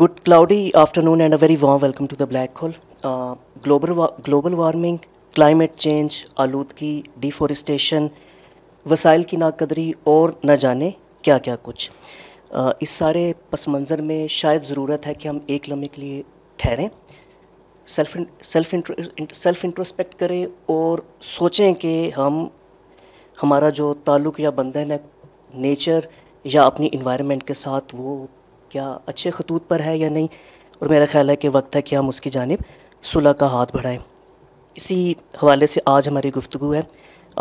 Good cloudy afternoon and a very warm welcome to the black hole global global warming climate change आलूदगी deforestation, वसाइल की नाकदरी और न जाने क्या क्या कुछ uh, इस सारे पस मंज़र में शायद ज़रूरत है कि हम एक लम्हे के लिए ठहरें सेल्फ सेल्फ सेल्फ इंट्रोस्पेक्ट करें और सोचें कि हम हमारा जो ताल्लुक़ या बंधन है नेचर या अपनी इन्वायरमेंट के साथ वो क्या अच्छे खतूत पर है या नहीं और मेरा ख्याल है कि वक्त है कि हम उसकी जानब सुलह का हाथ बढ़ाएं इसी हवाले से आज हमारी गुफ्तु है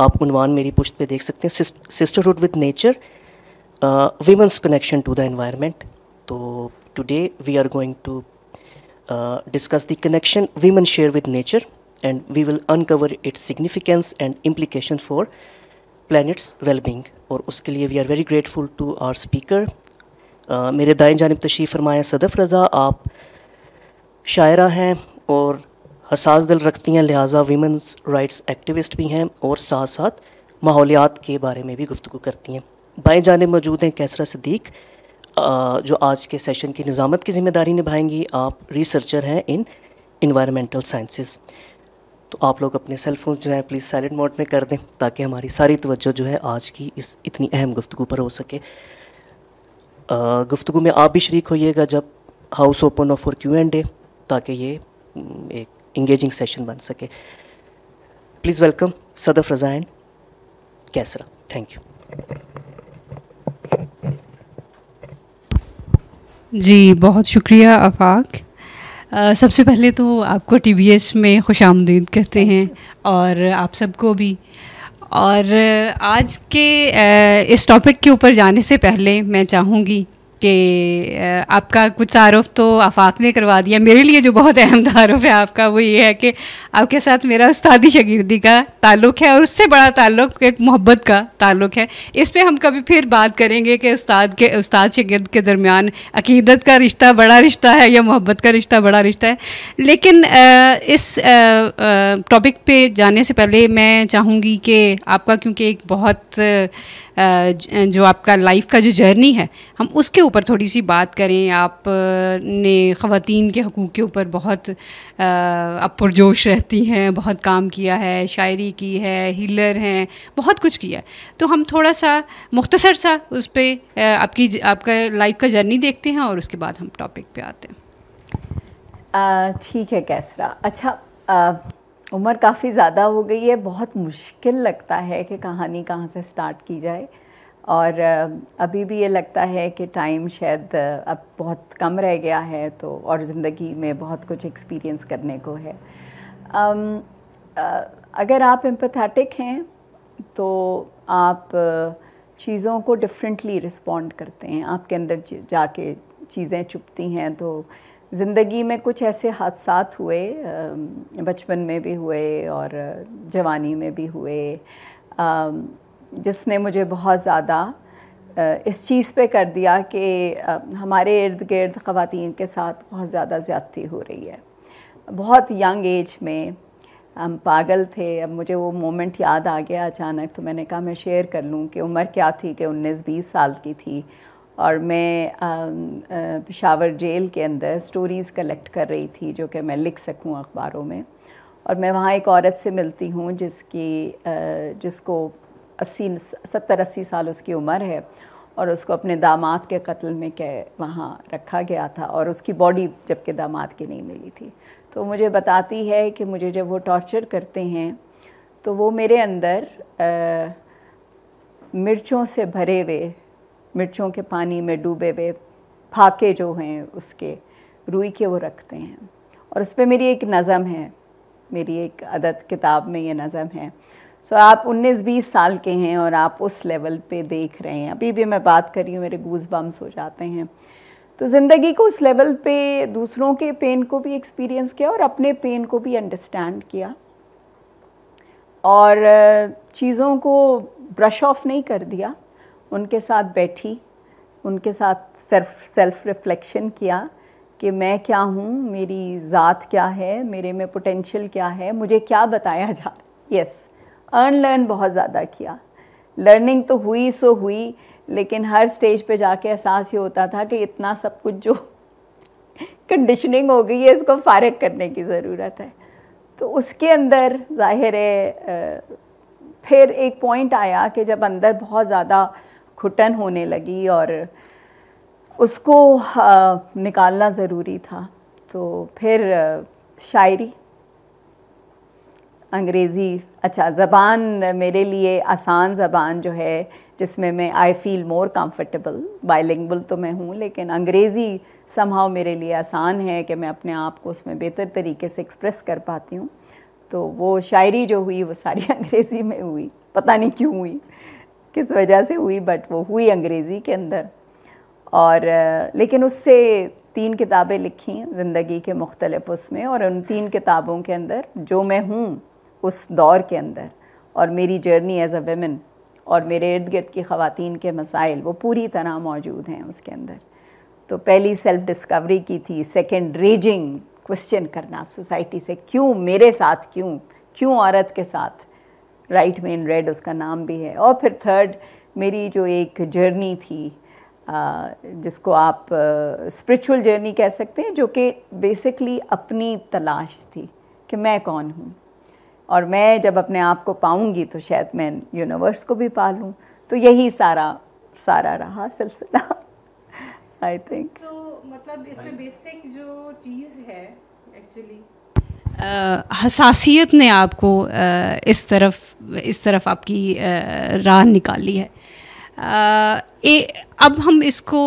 आप उनवान मेरी पुश्त पे देख सकते हैं sisterhood with nature women's connection to the environment तो today we are going to discuss the connection women share with nature and we will uncover its significance and implication for planet's wellbeing और उसके लिए we are very grateful to our speaker मेरे दाएँ जानब तशी फरमाया सदफ़ रज़ा आप शायरा हैं और हसास दिल रखती हैं लिहाजा वीमेंस राइट्स एक्टिविस्ट भी हैं और साथ साथ माहौलियात के बारे में भी गुफ्तु करती हैं बाएँ जानब मौजूद हैं कैसरा सदीक जो आज के सेशन की निज़ामत की ज़िम्मेदारी निभाएंगी आप रिसर्चर हैं इन इन्वायरमेंटल साइंसेस तो आप लोग अपने सेल जो हैं प्लीज़ साइलेंट मोड में कर दें ताकि हमारी सारी तवज्जो जो है आज की इस इतनी अहम गुफ्तु पर हो सके गुफ्तु में आप भी शरीक होइएगा जब हाउस ओपन हो फॉर क्यू एंड डे ताकि ये एक इंगेजिंग सेशन बन सके please welcome Sadaf Raza and Qaisra thank you ji बहुत शुक्रिया आफाक सबसे पहले तो आपको टी में खुश आमदीद कहते हैं और आप सबको भी और आज के इस टॉपिक के ऊपर जाने से पहले मैं चाहूँगी कि आपका कुछ तारफ़ तो आफाक ने करवा दिया मेरे लिए जो बहुत अहम तारफ़ है आपका वो ये है कि आपके साथ मेरा उस्तादी शगीर्दी का ताल्लुक़ है और उससे बड़ा ताल्लुक़ एक मोहब्बत का ताल्लुक़ है इस पर हम कभी फिर बात करेंगे कि उस्ताद के उस्ताद शगिर्द के दरमियान अकीदत का रिश्ता बड़ा रिश्ता है या मोहब्बत का रिश्ता बड़ा रिश्ता है लेकिन इस टॉपिक पे जाने से पहले मैं चाहूँगी कि आपका क्योंकि एक बहुत जो आपका लाइफ का जो जर्नी है हम उसके ऊपर थोड़ी सी बात करें आप ने ख़वान के हकूक़ के ऊपर बहुत अपरजोश पुरजोश रहती हैं बहुत काम किया है शायरी की है हीलर हैं बहुत कुछ किया है तो हम थोड़ा सा मुख्तसर सा उस पर आपकी आपका लाइफ का जर्नी देखते हैं और उसके बाद हम टॉपिक पे आते हैं ठीक है कैसरा अच्छा आ, उम्र काफ़ी ज़्यादा हो गई है बहुत मुश्किल लगता है कि कहानी कहाँ से स्टार्ट की जाए और अभी भी ये लगता है कि टाइम शायद अब बहुत कम रह गया है तो और ज़िंदगी में बहुत कुछ एक्सपीरियंस करने को है um, अगर आप एम्पथेटिक हैं तो आप चीज़ों को डिफरेंटली रिस्पॉन्ड करते हैं आपके अंदर जाके चीज़ें चुपती हैं तो ज़िंदगी में कुछ ऐसे हादसा हुए बचपन में भी हुए और जवानी में भी हुए जिसने मुझे बहुत ज़्यादा इस चीज़ पे कर दिया कि हमारे इर्द गिर्द ख़वान के साथ बहुत ज़्यादा ज़्यादती हो रही है बहुत यंग एज में हम पागल थे अब मुझे वो मोमेंट याद आ गया अचानक तो मैंने कहा मैं शेयर कर लूँ कि उम्र क्या थी कि 19-20 साल की थी और मैं पिशावर जेल के अंदर स्टोरीज़ कलेक्ट कर रही थी जो कि मैं लिख सकूं अखबारों में और मैं वहाँ एक औरत से मिलती हूँ जिसकी जिसको अस्सी सत्तर अस्सी साल उसकी उम्र है और उसको अपने दामाद के कत्ल में के वहाँ रखा गया था और उसकी बॉडी जबकि दामाद की नहीं मिली थी तो मुझे बताती है कि मुझे जब वो टॉर्चर करते हैं तो वो मेरे अंदर आ, मिर्चों से भरे हुए मिर्चों के पानी में डूबे हुए फाके जो हैं उसके रुई के वो रखते हैं और उस पर मेरी एक नज़म है मेरी एक अदद किताब में ये नज़म है सो आप 19-20 साल के हैं और आप उस लेवल पे देख रहे हैं अभी भी मैं बात कर रही हूँ मेरे गूज बम्स हो जाते हैं तो ज़िंदगी को उस लेवल पे दूसरों के पेन को भी एक्सपीरियंस किया और अपने पेन को भी अंडरस्टैंड किया और चीज़ों को ब्रश ऑफ नहीं कर दिया उनके साथ बैठी उनके साथ सेल्फ सेल्फ रिफ्लेक्शन किया कि मैं क्या हूँ मेरी ज़ात क्या है मेरे में पोटेंशियल क्या है मुझे क्या बताया जा यस अर्न लर्न बहुत ज़्यादा किया लर्निंग तो हुई सो हुई लेकिन हर स्टेज पे जाके एहसास ये होता था कि इतना सब कुछ जो कंडीशनिंग हो गई है इसको फारग करने की ज़रूरत है तो उसके अंदर जाहिर है फिर एक पॉइंट आया कि जब अंदर बहुत ज़्यादा घुटन होने लगी और उसको आ, निकालना ज़रूरी था तो फिर शायरी अंग्रेज़ी अच्छा ज़बान मेरे लिए आसान ज़बान जो है जिसमें मैं आई फील मोर कम्फर्टेबल बाइलिंगबल तो मैं हूँ लेकिन अंग्रेज़ी संभाव मेरे लिए आसान है कि मैं अपने आप को उसमें बेहतर तरीके से एक्सप्रेस कर पाती हूँ तो वो शायरी जो हुई वो सारी अंग्रेज़ी में हुई पता नहीं क्यों हुई किस वजह से हुई बट वो हुई अंग्रेज़ी के अंदर और लेकिन उससे तीन किताबें लिखी ज़िंदगी के मुख्तलिफ उसमें और उन तीन किताबों के अंदर जो मैं हूँ उस दौर के अंदर और मेरी जर्नी एज़ अ वेमेन और मेरे इर्द गिर्द की ख़वातीन के मसाइल वो पूरी तरह मौजूद हैं उसके अंदर तो पहली सेल्फ़ डिस्कवरी की थी सेकेंड रेजिंग क्वेश्चन करना सोसाइटी से क्यों मेरे साथ क्यों क्यों औरत के साथ राइट में इन रेड उसका नाम भी है और फिर थर्ड मेरी जो एक जर्नी थी जिसको आप स्पिरिचुअल जर्नी कह सकते हैं जो कि बेसिकली अपनी तलाश थी कि मैं कौन हूँ और मैं जब अपने आप को पाऊँगी तो शायद मैं यूनिवर्स को भी पा लूँ तो यही सारा सारा रहा सिलसिला आई थिंक तो मतलब इसमें बेसिक जो चीज़ है एक्चुअली हसासीत ने आपको इस तरफ इस तरफ आपकी राह निकाली है ए, अब हम इसको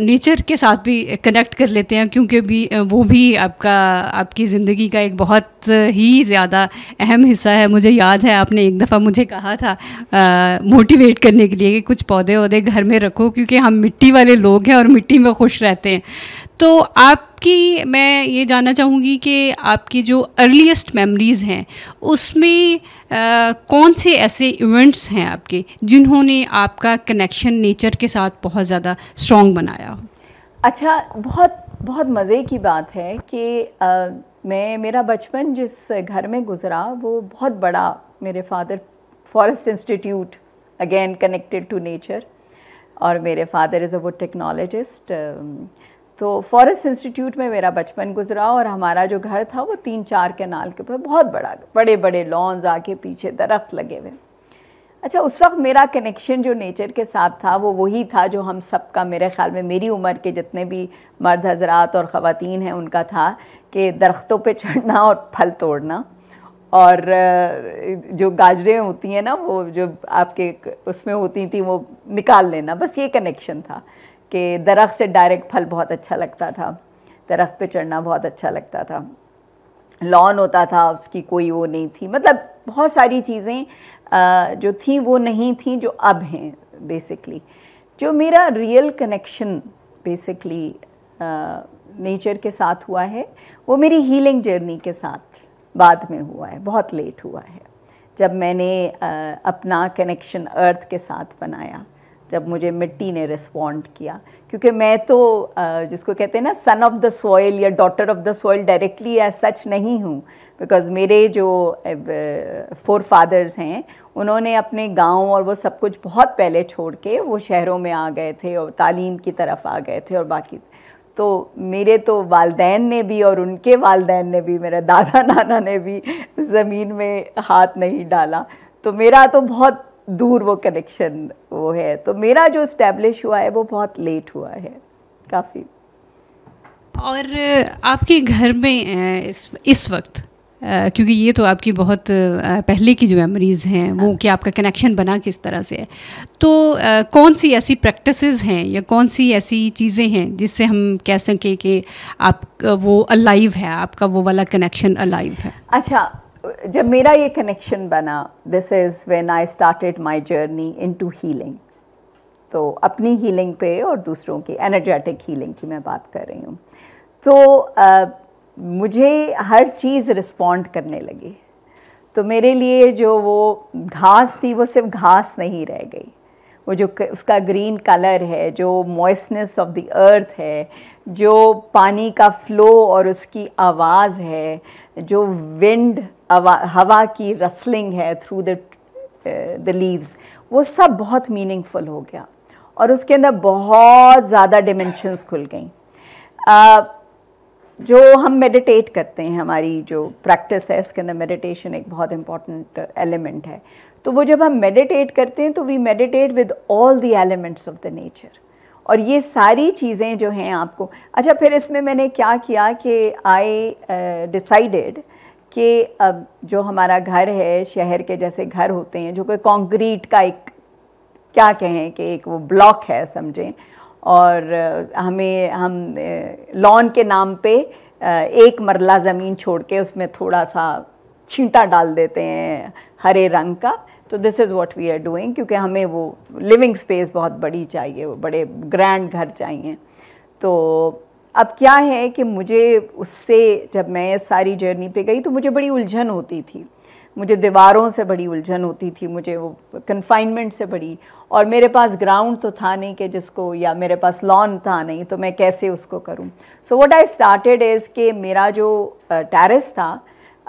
नेचर के साथ भी कनेक्ट कर लेते हैं क्योंकि भी वो भी आपका आपकी ज़िंदगी का एक बहुत ही ज़्यादा अहम हिस्सा है मुझे याद है आपने एक दफ़ा मुझे कहा था मोटिवेट करने के लिए कि कुछ पौधे वौधे घर में रखो क्योंकि हम मिट्टी वाले लोग हैं और मिट्टी में खुश रहते हैं तो आप आपकी मैं ये जानना चाहूँगी कि आपकी जो अर्लीस्ट मेमोरीज़ हैं उसमें आ, कौन से ऐसे इवेंट्स हैं आपके जिन्होंने आपका कनेक्शन नेचर के साथ बहुत ज़्यादा स्ट्रॉन्ग बनाया अच्छा बहुत बहुत मज़े की बात है कि आ, मैं मेरा बचपन जिस घर में गुज़रा वो बहुत बड़ा मेरे father forest institute again connected to nature और मेरे फादर इज़ अ वो टेक्नोलॉजिस्ट तो फॉरेस्ट इंस्टीट्यूट में मेरा बचपन गुजरा और हमारा जो घर था वो तीन चार कैनाल के ऊपर बहुत बड़ा बड़े बड़े लॉन्स आके पीछे दरख्त लगे हुए अच्छा उस वक्त मेरा कनेक्शन जो नेचर के साथ था वो वही था जो हम सब का मेरे ख्याल में मेरी उम्र के जितने भी मर्द हजरात और ख़वान हैं उनका था कि दरख्तों पे चढ़ना और फल तोड़ना और जो गाजरें होती हैं ना वो जो आपके उसमें होती थी वो निकाल लेना बस ये कनेक्शन था कि दरख्त से डायरेक्ट फल बहुत अच्छा लगता था दरख्त पे चढ़ना बहुत अच्छा लगता था लॉन होता था उसकी कोई वो नहीं थी मतलब बहुत सारी चीज़ें जो थी वो नहीं थी जो अब हैं बेसिकली जो मेरा रियल कनेक्शन बेसिकली नेचर के साथ हुआ है वो मेरी हीलिंग जर्नी के साथ बाद में हुआ है बहुत लेट हुआ है जब मैंने आ, अपना कनेक्शन अर्थ के साथ बनाया जब मुझे मिट्टी ने रिस्पॉन्ड किया क्योंकि मैं तो जिसको कहते हैं ना सन ऑफ द सॉइल या daughter of the soil directly as such नहीं हूँ बिकॉज मेरे जो फोर फादर्स हैं उन्होंने अपने गांव और वो सब कुछ बहुत पहले छोड़ के वो शहरों में आ गए थे और तालीम की तरफ आ गए थे और बाकी तो मेरे तो वालदेन ने भी और उनके वालदेन ने भी मेरा दादा नाना ने भी ज़मीन में हाथ नहीं डाला तो मेरा तो बहुत दूर वो कनेक्शन वो है तो मेरा जो इस्टेब्लिश हुआ है वो बहुत लेट हुआ है काफ़ी और आपके घर में इस इस वक्त क्योंकि ये तो आपकी बहुत पहले की जो मेमोरीज़ हैं वो कि आपका कनेक्शन बना किस तरह से है तो कौन सी ऐसी प्रैक्टिसेस हैं या कौन सी ऐसी चीज़ें हैं जिससे हम कह सकें कि आप वो अलाइव है आपका वो वाला कनेक्शन अलाइव है अच्छा जब मेरा ये कनेक्शन बना this is when I started my journey into healing तो अपनी हीलिंग पे और दूसरों की एनर्जेटिक हीलिंग की मैं बात कर रही हूँ तो आ, मुझे हर चीज़ रिस्पॉन्ड करने लगी तो मेरे लिए जो वो घास थी वो सिर्फ घास नहीं रह गई वो जो उसका ग्रीन कलर है जो मॉइसनेस ऑफ द अर्थ है जो पानी का फ्लो और उसकी आवाज़ है जो विंड हवा की रसलिंग है थ्रू द द लीव्स वो सब बहुत मीनिंगफुल हो गया और उसके अंदर बहुत ज़्यादा डिमेंशंस खुल गई uh, जो हम मेडिटेट करते हैं हमारी जो प्रैक्टिस है इसके अंदर मेडिटेशन एक बहुत इम्पॉर्टेंट एलिमेंट है तो वो जब हम मेडिटेट करते हैं तो we meditate with all the elements of the nature और ये सारी चीज़ें जो हैं आपको अच्छा फिर इसमें मैंने क्या किया कि आई डिसाइडेड uh, कि अब जो हमारा घर है शहर के जैसे घर होते हैं जो कोई कंक्रीट का एक क्या कहें कि एक वो ब्लॉक है समझें और हमें हम लॉन के नाम पे एक मरला ज़मीन छोड़ के उसमें थोड़ा सा छींटा डाल देते हैं हरे रंग का तो this is what we are doing क्योंकि हमें वो लिविंग स्पेस बहुत बड़ी चाहिए वो बड़े ग्रैंड घर चाहिए तो अब क्या है कि मुझे उससे जब मैं सारी जर्नी पे गई तो मुझे बड़ी उलझन होती थी मुझे दीवारों से बड़ी उलझन होती थी मुझे वो कन्फाइनमेंट से बड़ी और मेरे पास ग्राउंड तो था नहीं कि जिसको या मेरे पास लॉन था नहीं तो मैं कैसे उसको करूं so what I started is कि मेरा जो टेरेस था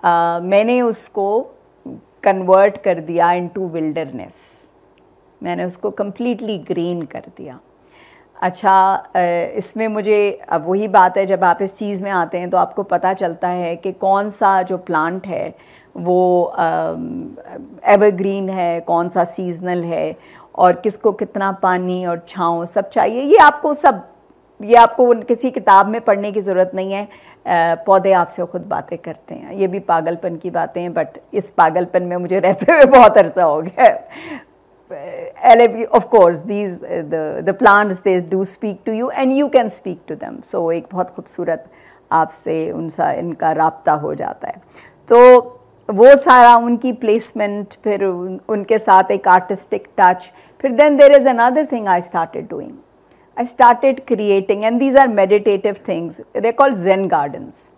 आ, मैंने उसको कन्वर्ट कर दिया इनटू विल्डरनेस मैंने उसको कम्प्लीटली ग्रीन कर दिया अच्छा इसमें मुझे अब वही बात है जब आप इस चीज़ में आते हैं तो आपको पता चलता है कि कौन सा जो प्लांट है वो एवरग्रीन है कौन सा सीजनल है और किसको कितना पानी और छाँव सब चाहिए ये आपको सब ये आपको किसी किताब में पढ़ने की ज़रूरत नहीं है पौधे आपसे खुद बातें करते हैं ये भी पागलपन की बातें हैं बट इस पागलपन में मुझे रहते हुए बहुत अरसा हो गया Uh, of course these uh, the the plants they do speak to you and you can speak to them so एक बहुत खूबसूरत आपसे उनसा इनका रबता हो जाता है तो वो सारा उनकी प्लेसमेंट फिर उन, उनके साथ एक आर्टिस्टिक टच फिर then there is another thing I started doing I started creating and these are meditative things they call zen gardens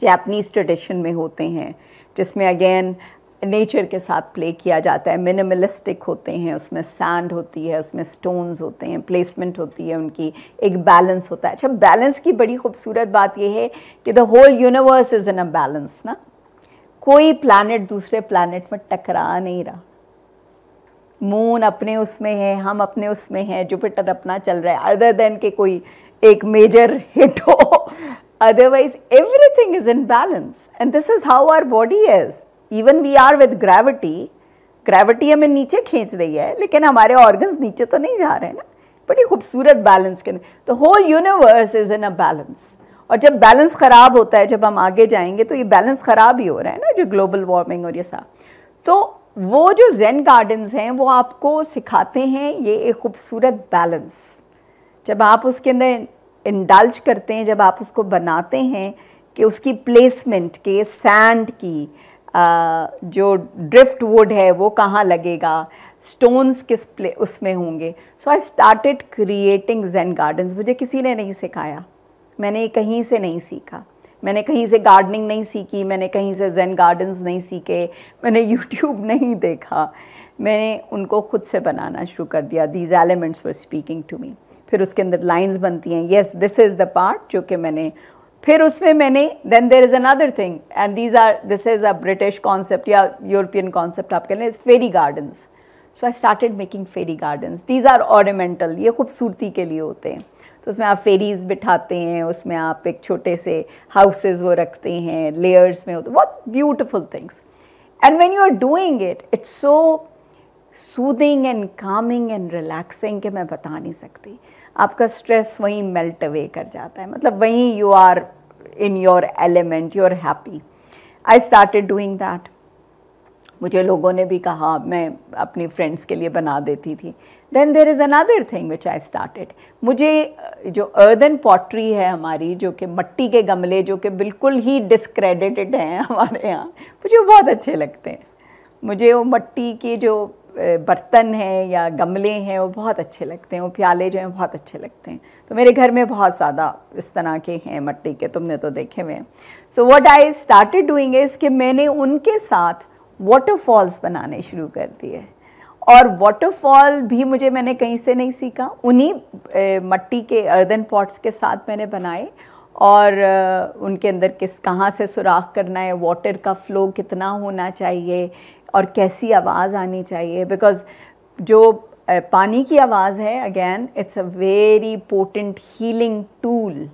Japanese tradition में होते हैं जिसमें अगेन नेचर के साथ प्ले किया जाता है मिनिमलिस्टिक होते हैं उसमें सैंड होती है उसमें स्टोन्स होते हैं प्लेसमेंट होती है उनकी एक बैलेंस होता है अच्छा बैलेंस की बड़ी खूबसूरत बात यह है कि the whole universe is in a balance ना कोई प्लानट दूसरे प्लानट में टकरा नहीं रहा मून अपने उसमें है हम अपने उसमें हैं जुपिटर अपना चल रहा है अदर देन के कोई एक मेजर हिट हो otherwise everything is in balance and this is how our body is even we are with gravity gravity हमें नीचे खींच रही है लेकिन हमारे ऑर्गन्स नीचे तो नहीं जा रहे हैं ना बड़ी खूबसूरत बैलेंस के the whole universe is in a balance और जब बैलेंस ख़राब होता है जब हम आगे जाएंगे तो ये बैलेंस ख़राब ही हो रहा है ना जो ग्लोबल वार्मिंग और ये सब तो वो जो जैन गार्डन्स हैं वो आपको सिखाते हैं ये एक खूबसूरत बैलेंस जब आप उसके अंदर इंडल्ज करते हैं जब आप उसको बनाते हैं कि उसकी प्लेसमेंट के सैंड की जो ड्रिफ्ट वुड है वो कहाँ लगेगा स्टोन्स किस प्ले उसमें होंगे so I started creating zen gardens मुझे किसी ने नहीं सिखाया मैंने कहीं से नहीं सीखा मैंने कहीं से गार्डनिंग नहीं सीखी मैंने कहीं से जैन गार्डन्स नहीं सीखे मैंने यूट्यूब नहीं देखा मैंने उनको खुद से बनाना शुरू कर दिया these elements for speaking to me फिर उसके अंदर लाइंस बनती हैं yes this is the part जो कि मैंने फिर उसमें मैंने then there is another thing and these are this is a British concept या यूरोपियन कॉन्सेप्ट आप कह लें fairy gardens so I started making fairy gardens these are ornamental ये खूबसूरती के लिए होते हैं तो उसमें आप फेरीज बिठाते हैं उसमें आप एक छोटे से हाउसेज वो रखते हैं लेयर्स में होते बहुत beautiful things and when you are doing it it's so soothing and calming and relaxing के मैं बता नहीं सकती आपका स्ट्रेस वहीं मेल्ट अवे कर जाता है मतलब वहीं you are in your element you are happy I started doing that मुझे लोगों ने भी कहा मैं अपनी फ्रेंड्स के लिए बना देती थी then there is another thing which I started मुझे जो अर्दन पॉटरी है हमारी जो कि मट्टी के गमले जो कि बिल्कुल ही डिस्क्रेडिटेड हैं हमारे यहाँ मुझे बहुत अच्छे लगते हैं मुझे वो मट्टी की जो बर्तन हैं या गमले हैं वो बहुत अच्छे लगते हैं वो प्याले जो हैं बहुत अच्छे लगते हैं तो मेरे घर में बहुत ज़्यादा इस तरह के हैं मट्टी के तुमने तो देखे हुए हैं so what I started doing is कि मैंने उनके साथ वाटरफॉल्स बनाने शुरू कर दिए और वाटरफॉल भी मुझे मैंने कहीं से नहीं सीखा उन्हीं मट्टी के अर्दन पॉट्स के साथ मैंने बनाए और उनके अंदर किस कहाँ से सुराख करना है वाटर का फ्लो कितना होना चाहिए और कैसी आवाज़ आनी चाहिए बिकॉज जो पानी की आवाज़ है again it's a very potent healing tool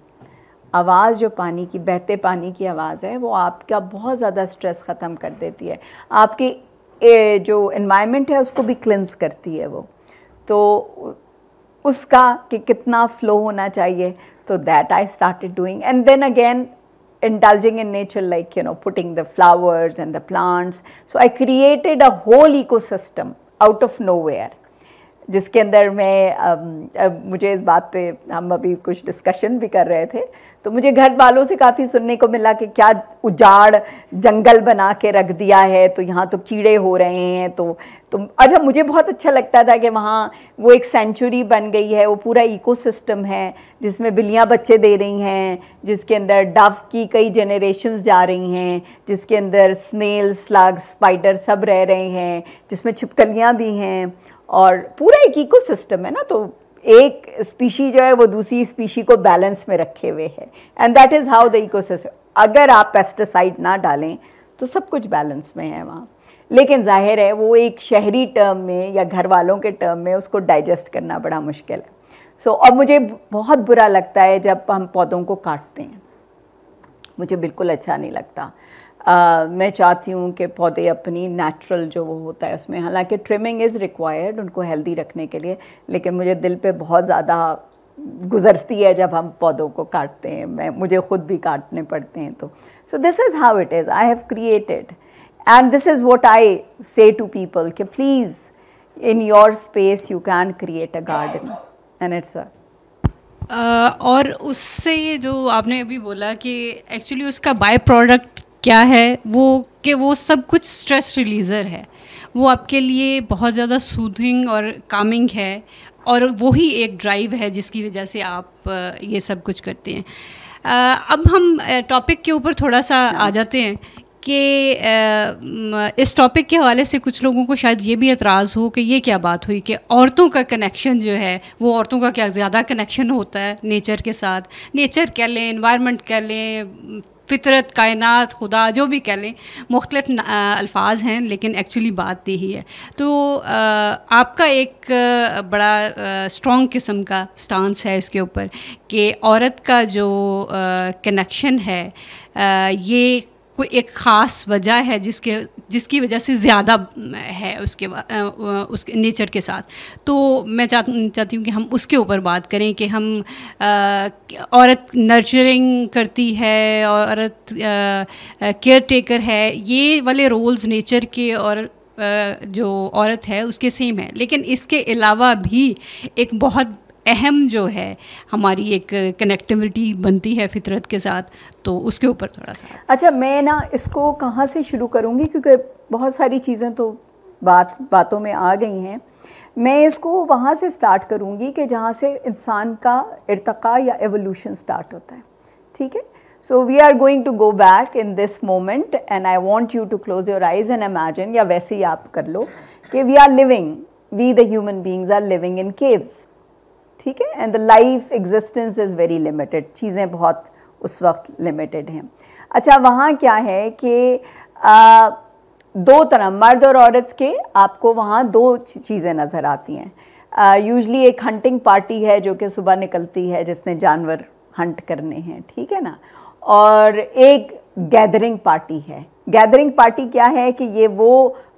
आवाज़ जो पानी की बहते पानी की आवाज़ है वो आपका बहुत ज़्यादा स्ट्रेस ख़त्म कर देती है आपकी जो इन्वायरमेंट है उसको भी क्लिनस करती है वो तो उसका कि कितना फ्लो होना चाहिए तो that I started doing and then again indulging in nature like you know putting the flowers and the plants. So I created a whole ecosystem out of nowhere. जिसके अंदर मैं अब मुझे इस बात पे हम अभी कुछ डिस्कशन भी कर रहे थे तो मुझे घर वालों से काफ़ी सुनने को मिला कि क्या उजाड़ जंगल बना के रख दिया है तो यहाँ तो कीड़े हो रहे हैं तो तो अच्छा मुझे बहुत अच्छा लगता था कि वहाँ वो एक सेंचुरी बन गई है वो पूरा इकोसिस्टम है जिसमें बिल्लियाँ बच्चे दे रही हैं जिसके अंदर डव की कई जनरेशन जा रही हैं जिसके अंदर स्नेल स्लग स्पाइडर सब रह रहे हैं जिसमें छिपकलियाँ भी हैं और पूरा एक इकोसिस्टम है ना तो एक स्पीशी जो है वो दूसरी स्पीशी को बैलेंस में रखे हुए है and that is how the ecosystem अगर आप पेस्टिसाइड ना डालें तो सब कुछ बैलेंस में है वहाँ लेकिन जाहिर है वो एक शहरी टर्म में या घर वालों के टर्म में उसको डाइजेस्ट करना बड़ा मुश्किल है सो so, और मुझे बहुत बुरा लगता है जब हम पौधों को काटते हैं मुझे बिल्कुल अच्छा नहीं लगता मैं चाहती हूँ कि पौधे अपनी नेचुरल जो वो होता है उसमें हालांकि ट्रिमिंग इज़ रिक्वायर्ड उनको हेल्दी रखने के लिए लेकिन मुझे दिल पे बहुत ज़्यादा गुजरती है जब हम पौधों को काटते हैं मैं मुझे ख़ुद भी काटने पड़ते हैं तो so this is how it is I have created and this is what I say to people कि please in your space you can create a garden and it's a और उससे ये जो आपने अभी बोला कि एक्चुअली उसका बाय प्रोडक्ट क्या है वो कि वो सब कुछ स्ट्रेस रिलीज़र है वो आपके लिए बहुत ज़्यादा सूदिंग और कामिंग है और वो ही एक ड्राइव है जिसकी वजह से आप ये सब कुछ करते हैं अब हम टॉपिक के ऊपर थोड़ा सा आ हाँ। जाते हैं कि इस टॉपिक के हवाले से कुछ लोगों को शायद ये भी एतराज़ हो कि ये क्या बात हुई कि औरतों का कनेक्शन जो है वो औरतों का क्या ज़्यादा कनेक्शन होता है नेचर के साथ नेचर कह लें इन्वायरमेंट कह लें फितरत कायनात खुदा जो भी कह लें मुख्तलिफ अल्फाज हैं लेकिन एक्चुअली बात यही है तो आपका एक बड़ा स्ट्रॉन्ग किस्म का स्टांस है इसके ऊपर कि औरत का जो कनेक्शन है ये कोई एक ख़ास वजह है जिसके जिसकी वजह से ज़्यादा है उसके उसके नेचर के साथ तो मैं चाह चाहती हूँ कि हम उसके ऊपर बात करें कि हम आ, औरत नर्चरिंग करती है औरत केयर टेकर है ये वाले रोल्स नेचर के और जो औरत है उसके सेम है लेकिन इसके अलावा भी एक बहुत अहम जो है हमारी एक कनेक्टिविटी बनती है फितरत के साथ तो उसके ऊपर थोड़ा सा अच्छा मैं ना इसको कहाँ से शुरू करूँगी क्योंकि बहुत सारी चीज़ें तो बात बातों में आ गई हैं मैं इसको वहाँ से स्टार्ट करूँगी कि जहाँ से इंसान का इरतका या एवोल्यूशन स्टार्ट होता है ठीक है so we are going to go back in this moment and I want you to close your eyes and imagine या वैसे ही आप कर लो कि we are living we the human beings are living in caves ठीक है and the life existence is very limited चीज़ें बहुत उस वक्त लिमिटेड हैं अच्छा वहाँ क्या है कि दो तरह मर्द और औरत के आपको वहाँ दो चीज़ें नज़र आती हैं यूजली एक हंटिंग पार्टी है जो कि सुबह निकलती है जिसने जानवर हंट करने हैं ठीक है ना और एक गैदरिंग पार्टी है गैदरिंग पार्टी क्या है कि ये वो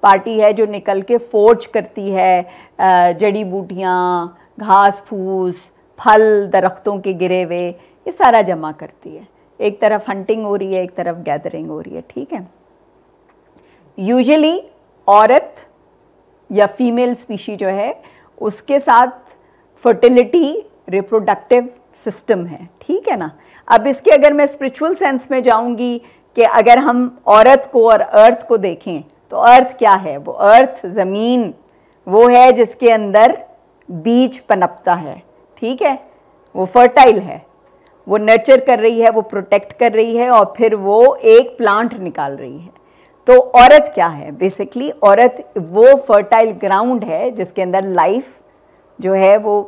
पार्टी है जो निकल के फोर्ज करती है जड़ी बूटियाँ घास फूस फल दरख्तों के गिरे हुए ये सारा जमा करती है एक तरफ हंटिंग हो रही है एक तरफ गैदरिंग हो रही है ठीक है यूजली औरत या फीमेल स्पीशी जो है उसके साथ फर्टिलिटी रिप्रोडक्टिव सिस्टम है ठीक है ना अब इसके अगर मैं स्पिरिचुअल सेंस में जाऊंगी कि अगर हम औरत को और अर्थ को देखें तो अर्थ क्या है वो अर्थ ज़मीन वो है जिसके अंदर बीज पनपता है ठीक है वो फर्टाइल है वो नर्चर कर रही है वो प्रोटेक्ट कर रही है और फिर वो एक प्लांट निकाल रही है तो औरत क्या है बेसिकली औरत वो फर्टाइल ग्राउंड है जिसके अंदर लाइफ जो है वो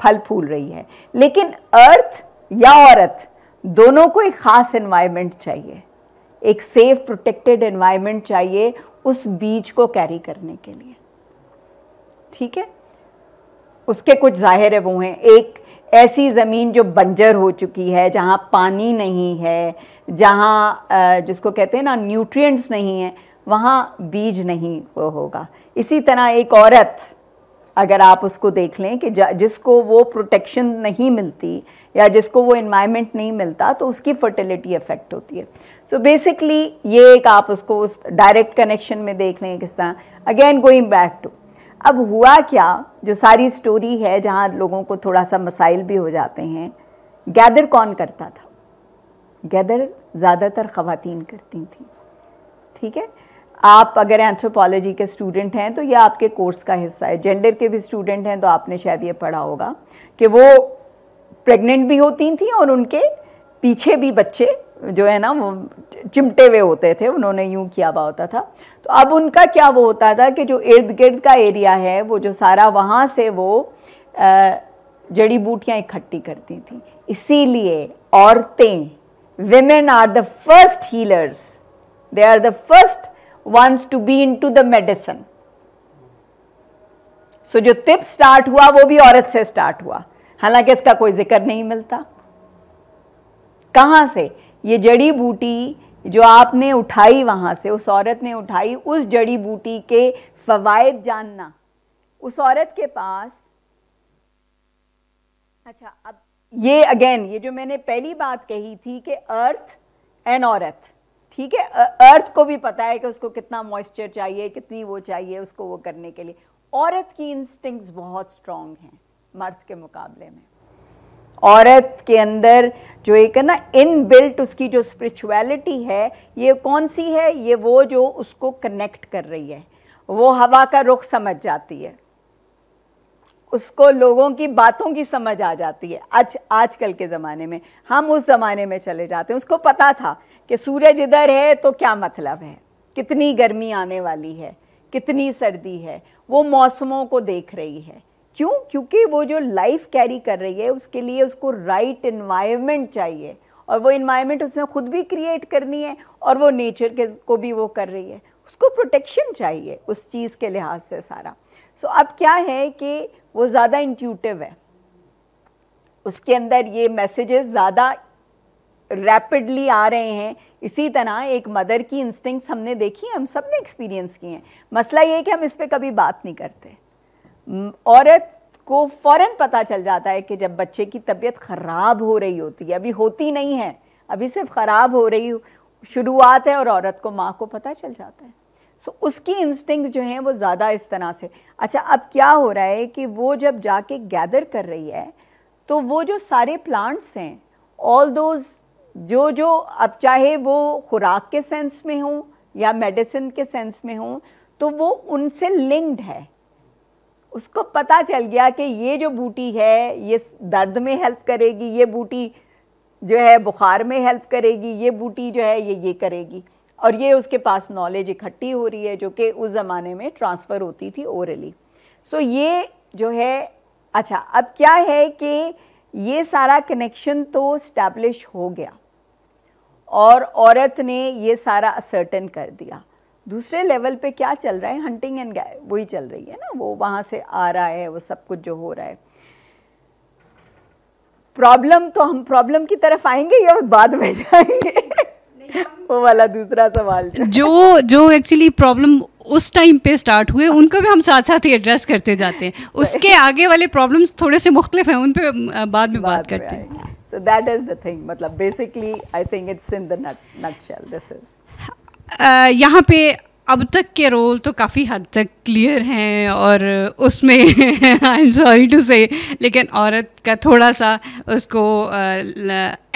फल फूल रही है लेकिन अर्थ या औरत दोनों को एक ख़ास इन्वायरमेंट चाहिए एक सेफ प्रोटेक्टेड इन्वायरमेंट चाहिए उस बीज को कैरी करने के लिए ठीक है उसके कुछ जाहिर है वो हैं एक ऐसी ज़मीन जो बंजर हो चुकी है जहाँ पानी नहीं है जहाँ जिसको कहते हैं ना न्यूट्रिएंट्स नहीं हैं वहाँ बीज नहीं वो होगा इसी तरह एक औरत अगर आप उसको देख लें कि जिसको वो प्रोटेक्शन नहीं मिलती या जिसको वो इन्वायरमेंट नहीं मिलता तो उसकी फर्टिलिटी इफ़ेक्ट होती है सो so बेसिकली ये एक आप उसको उस डायरेक्ट कनेक्शन में देख लें किस तरह अगेन गोइंग बैक टू अब हुआ क्या जो सारी स्टोरी है जहाँ लोगों को थोड़ा सा मसाइल भी हो जाते हैं गैदर कौन करता था गैदर ज़्यादातर ख़वातीन करती थी ठीक है आप अगर एंथ्रोपोलॉजी के स्टूडेंट हैं तो ये आपके कोर्स का हिस्सा है जेंडर के भी स्टूडेंट हैं तो आपने शायद ये पढ़ा होगा कि वो प्रेग्नेंट भी होती थी और उनके पीछे भी बच्चे जो है ना वो चिमटे हुए होते थे उन्होंने यूँ किया हुआ होता था तो अब उनका क्या वो होता था कि जो इर्द गिर्द का एरिया है वो जो सारा वहाँ से वो जड़ी बूटियाँ इकट्ठी करती थी इसीलिए औरतें women are the first healers they are the first ones to be into the medicine so जो टिप स्टार्ट हुआ वो भी औरत से स्टार्ट हुआ हालांकि इसका कोई जिक्र नहीं मिलता कहाँ से ये जड़ी बूटी जो आपने उठाई वहाँ से उस औरत ने उठाई उस जड़ी बूटी के फ़वाद जानना उस औरत के पास अच्छा अब ये अगेन ये जो मैंने पहली बात कही थी कि अर्थ एंड औरत ठीक है अर्थ को भी पता है कि उसको कितना मॉइस्चर चाहिए कितनी वो चाहिए उसको वो करने के लिए औरत की इंस्टिंक्ट्स बहुत स्ट्रॉन्ग हैं मर्द के मुकाबले में औरत के अंदर जो एक है ना इन बिल्ट उसकी जो स्पिरिचुअलिटी है ये कौन सी है ये वो जो उसको कनेक्ट कर रही है वो हवा का रुख समझ जाती है उसको लोगों की बातों की समझ आ जाती है आज आजकल के ज़माने में हम उस ज़माने में चले जाते हैं उसको पता था कि सूरज इधर है तो क्या मतलब है कितनी गर्मी आने वाली है कितनी सर्दी है वो मौसमों को देख रही है क्यों क्योंकि वो जो लाइफ कैरी कर रही है उसके लिए उसको राइट right इन्वायरमेंट चाहिए और वो इन्वायरमेंट उसने खुद भी क्रिएट करनी है और वो नेचर के को भी वो कर रही है उसको प्रोटेक्शन चाहिए उस चीज़ के लिहाज से सारा सो so, अब क्या है कि वो ज़्यादा इंट्यूटिव है उसके अंदर ये मैसेजेस ज़्यादा रैपिडली आ रहे हैं इसी तरह एक मदर की इंस्टिंग्स हमने देखी हम सब ने एक्सपीरियंस किए हैं मसला ये है कि हम इस पर कभी बात नहीं करते औरत को फ़ौरन पता चल जाता है कि जब बच्चे की तबीयत ख़राब हो रही होती है अभी होती नहीं है अभी सिर्फ ख़राब हो रही शुरुआत है और औरत को माँ को पता चल जाता है सो उसकी इंस्टिंग जो हैं वो ज़्यादा इस तरह से अच्छा अब क्या हो रहा है कि वो जब जाके गैदर कर रही है तो वो जो सारे प्लांट्स हैं ऑल दोज जो जो अब चाहे वो खुराक के सेंस में हों या मेडिसिन के सेंस में हों तो वो उनसे लिंक्ड है उसको पता चल गया कि ये जो बूटी है ये दर्द में हेल्प करेगी ये बूटी जो है बुखार में हेल्प करेगी ये बूटी जो है ये ये करेगी और ये उसके पास नॉलेज इकट्ठी हो रही है जो कि उस ज़माने में ट्रांसफ़र होती थी ओरली सो so, ये जो है अच्छा अब क्या है कि ये सारा कनेक्शन तो स्टैब्लिश हो गया और औरत ने ये सारा असर्टन कर दिया दूसरे लेवल पे क्या चल रहा है हंटिंग एंड गाय वही चल रही है ना वो वहाँ से आ रहा है वो सब कुछ जो हो रहा है प्रॉब्लम तो हम प्रॉब्लम की तरफ आएंगे या बाद में जाएंगे वो वाला दूसरा सवाल जो जो एक्चुअली प्रॉब्लम उस टाइम पे स्टार्ट हुए उनको भी हम साथ साथ ही एड्रेस करते जाते हैं उसके आगे वाले प्रॉब्लम्स थोड़े से मुख्तलिफ हैं उन पर बाद में बात करते हैं so that is the thing मतलब basically I think it's in the nut nut this is यहाँ पे अब तक के रोल तो काफ़ी हद तक क्लियर हैं और उसमें आई एम सॉरी टू से लेकिन औरत का थोड़ा सा उसको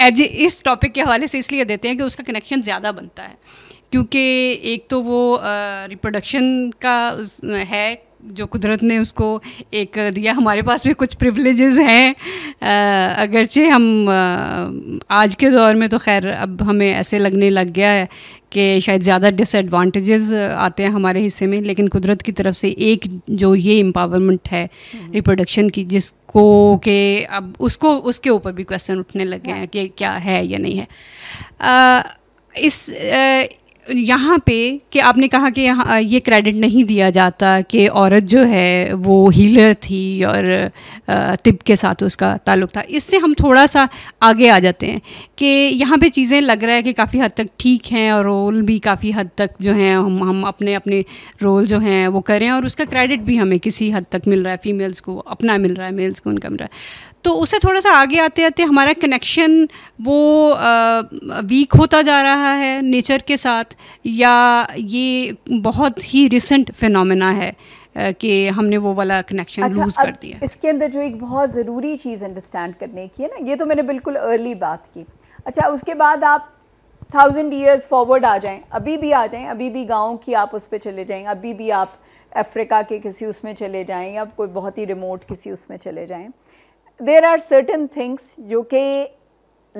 एज इस टॉपिक के हवाले से इसलिए देते हैं कि उसका कनेक्शन ज़्यादा बनता है क्योंकि एक तो वो रिप्रोडक्शन का है जो कुदरत ने उसको एक दिया हमारे पास भी कुछ प्रिवलेजेस हैं अगरचे हम आज के दौर में तो खैर अब हमें ऐसे लगने लग गया है के शायद ज़्यादा डिसएडवांटेजेस आते हैं हमारे हिस्से में लेकिन कुदरत की तरफ से एक जो ये एम्पावरमेंट है रिप्रोडक्शन हम्म। की जिसको के अब उसको उसके ऊपर भी क्वेश्चन उठने लग गए हैं कि क्या है या नहीं है आ, इस आ, यहाँ पे कि आपने कहा कि यहाँ ये क्रेडिट नहीं दिया जाता कि औरत जो है वो हीलर थी और तिब के साथ उसका ताल्लुक था इससे हम थोड़ा सा आगे आ जाते हैं कि यहाँ पे चीज़ें लग रहा है कि काफ़ी हद तक ठीक हैं और रोल भी काफ़ी हद तक जो हैं हम हम अपने अपने रोल जो हैं वो करें और उसका क्रेडिट भी हमें किसी हद तक मिल रहा है फीमेल्स को अपना मिल रहा है मेल्स को उनका मिल रहा है तो उससे थोड़ा सा आगे आते आते हमारा कनेक्शन वो आ, वीक होता जा रहा है नेचर के साथ या ये बहुत ही रिसेंट फिनोमेना है कि हमने वो वाला कनेक्शन अच्छा, लूज़ कर दिया इसके अंदर जो एक बहुत ज़रूरी चीज़ अंडरस्टैंड करने की है ना ये तो मैंने बिल्कुल अर्ली बात की अच्छा उसके बाद आप थाउजेंड ईयर्स फॉरवर्ड आ जाएं अभी भी आ जाएं अभी भी गाँव की आप उस पर चले जाएं अभी भी आप अफ्रीका के किसी उसमें चले जाएं या कोई बहुत ही रिमोट किसी उसमें चले जाएं देर आर सर्टन थिंग्स जो कि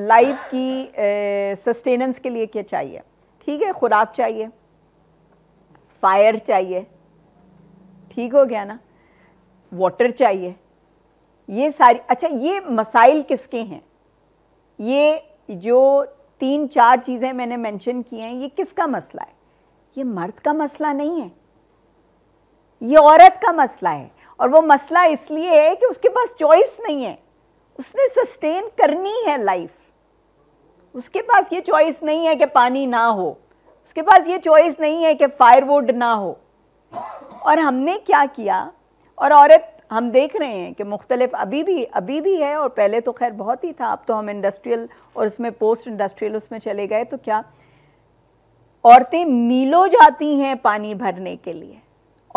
लाइफ की सस्टेनेंस eh, के लिए क्या चाहिए ठीक है खुराक चाहिए फायर चाहिए ठीक हो गया ना वाटर चाहिए ये सारी अच्छा ये मसाइल किसके हैं ये जो तीन चार चीज़ें मैंने मेंशन की हैं ये किसका मसला है ये मर्द का मसला नहीं है ये औरत का मसला है और वो मसला इसलिए है कि उसके पास चॉइस नहीं है उसने सस्टेन करनी है लाइफ उसके पास ये चॉइस नहीं है कि पानी ना हो उसके पास ये चॉइस नहीं है कि फायरवुड ना हो और हमने क्या किया और औरत हम देख रहे हैं कि मुख्तलिफ अभी भी अभी भी है और पहले तो खैर बहुत ही था अब तो हम इंडस्ट्रियल और उसमें पोस्ट इंडस्ट्रियल उसमें चले गए तो क्या औरतें मीलों जाती हैं पानी भरने के लिए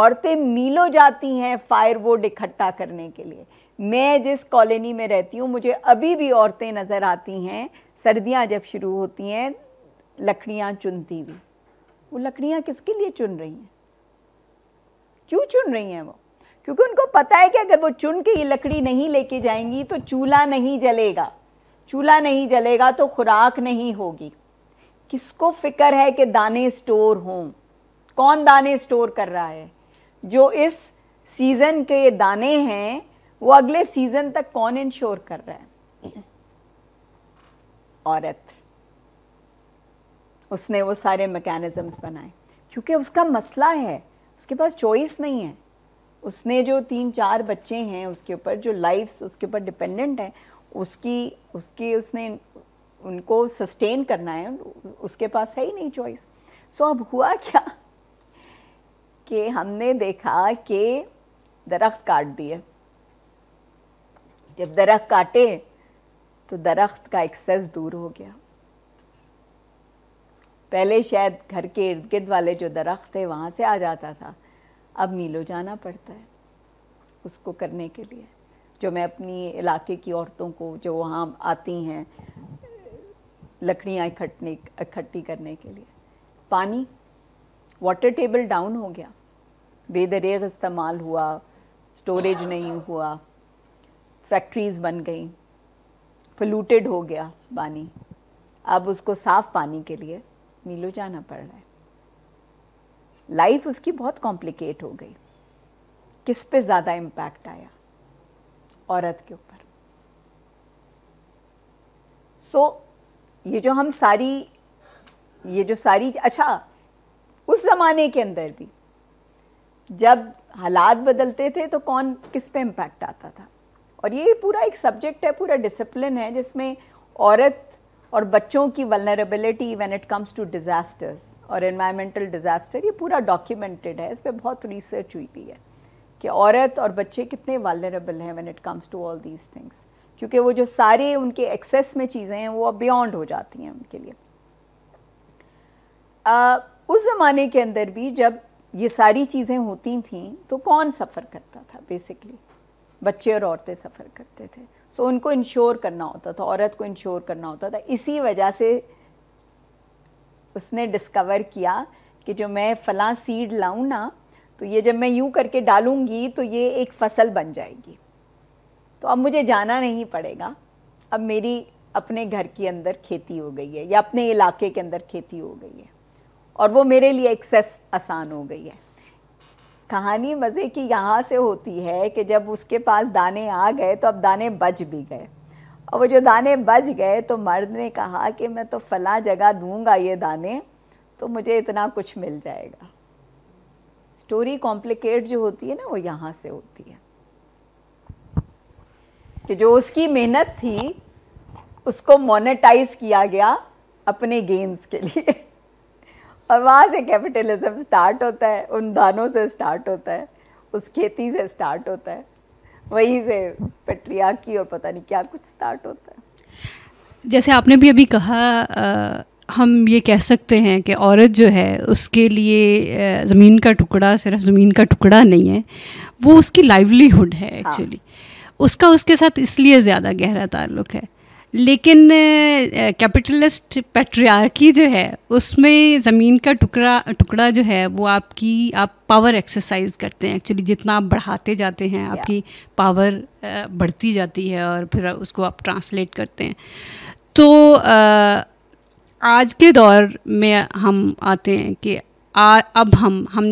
औरतें मीलों जाती हैं फायरवुड इकट्ठा करने के लिए मैं जिस कॉलोनी में रहती हूँ मुझे अभी भी औरतें नज़र आती हैं सर्दियाँ जब शुरू होती हैं लकड़ियाँ चुनती हुई वो लकड़ियाँ किसके लिए चुन रही हैं क्यों चुन रही हैं वो क्योंकि उनको पता है कि अगर वो चुन के ये लकड़ी नहीं लेके जाएंगी तो चूल्हा नहीं जलेगा चूल्हा नहीं जलेगा तो खुराक नहीं होगी किसको फिक्र है कि दाने स्टोर हों कौन दाने स्टोर कर रहा है जो इस सीज़न के दाने हैं वो अगले सीज़न तक कौन इंश्योर कर रहा है औरत उसने वो सारे मैकेनिज़म्स बनाए क्योंकि उसका मसला है उसके पास चॉइस नहीं है उसने जो तीन चार बच्चे हैं उसके ऊपर जो लाइफ्स उसके ऊपर डिपेंडेंट हैं उसकी उसके उसने उनको सस्टेन करना है उसके पास है ही नहीं चॉइस सो so, अब हुआ क्या कि हमने देखा कि दरख्त काट दिए जब दरख्त काटे तो दरख्त का एक्सेस दूर हो गया पहले शायद घर के इर्द गिर्द वाले जो दरख्त थे वहाँ से आ जाता था अब मीलो जाना पड़ता है उसको करने के लिए जो मैं अपनी इलाके की औरतों को जो वहाँ आती हैं लकड़ियाँ इकट्ठने इकट्ठी करने के लिए पानी वाटर टेबल डाउन हो गया बेदरेग इस्तेमाल हुआ स्टोरेज नहीं हुआ फैक्ट्रीज़ बन गई पलूटेड हो गया पानी अब उसको साफ़ पानी के लिए मीलो जाना पड़ रहा है लाइफ उसकी बहुत कॉम्प्लिकेट हो गई किस पे ज़्यादा इम्पैक्ट आया औरत के ऊपर सो so, ये जो हम सारी ये जो सारी अच्छा उस ज़माने के अंदर भी जब हालात बदलते थे तो कौन किस पे इम्पैक्ट आता था और ये पूरा एक सब्जेक्ट है पूरा डिसिप्लिन है जिसमें औरत और बच्चों की vulnerability when it comes to disasters और इन्वायरमेंटल डिज़ास्टर ये पूरा डॉक्यूमेंटेड है इस पर बहुत रिसर्च हुई भी है कि औरत और बच्चे कितने वालनरेबल हैं when it comes to all these things क्योंकि वो जो सारे उनके एक्सेस में चीज़ें हैं वो अब बियॉन्ड हो जाती हैं उनके लिए आ, उस ज़माने के अंदर भी जब ये सारी चीज़ें होती थी तो कौन सफ़र करता था बेसिकली बच्चे और औरतें सफ़र करते थे सो so, उनको इंश्योर करना होता था औरत को इंश्योर करना होता था इसी वजह से उसने डिस्कवर किया कि जो मैं फ़लाँ सीड लाऊँ ना तो ये जब मैं यूँ करके डालूँगी तो ये एक फ़सल बन जाएगी तो अब मुझे जाना नहीं पड़ेगा अब मेरी अपने घर के अंदर खेती हो गई है या अपने इलाके के अंदर खेती हो गई है और वो मेरे लिए एक्सेस आसान हो गई है कहानी मज़े की यहाँ से होती है कि जब उसके पास दाने आ गए तो अब दाने बच भी गए और वो जो दाने बच गए तो मर्द ने कहा कि मैं तो फ़ला जगह दूंगा ये दाने तो मुझे इतना कुछ मिल जाएगा स्टोरी कॉम्प्लिकेट जो होती है ना वो यहाँ से होती है कि जो उसकी मेहनत थी उसको मोनेटाइज किया गया अपने गेंस के लिए और वहाँ से कैपिटलिज्म स्टार्ट होता है उन दानों से स्टार्ट होता है उस खेती से स्टार्ट होता है वहीं से पटरिया की और पता नहीं क्या कुछ स्टार्ट होता है जैसे आपने भी अभी कहा आ, हम ये कह सकते हैं कि औरत जो है उसके लिए ज़मीन का टुकड़ा सिर्फ ज़मीन का टुकड़ा नहीं है वो उसकी लाइवलीहुड है एक्चुअली हाँ। उसका उसके साथ इसलिए ज़्यादा गहरा ताल्लुक है लेकिन कैपिटलिस्ट पेट्रियार्की जो है उसमें ज़मीन का टुकड़ा टुकड़ा जो है वो आपकी आप पावर एक्सरसाइज करते हैं एक्चुअली जितना आप बढ़ाते जाते हैं आपकी पावर बढ़ती जाती है और फिर उसको आप ट्रांसलेट करते हैं तो आज के दौर में हम आते हैं कि आ, अब हम हम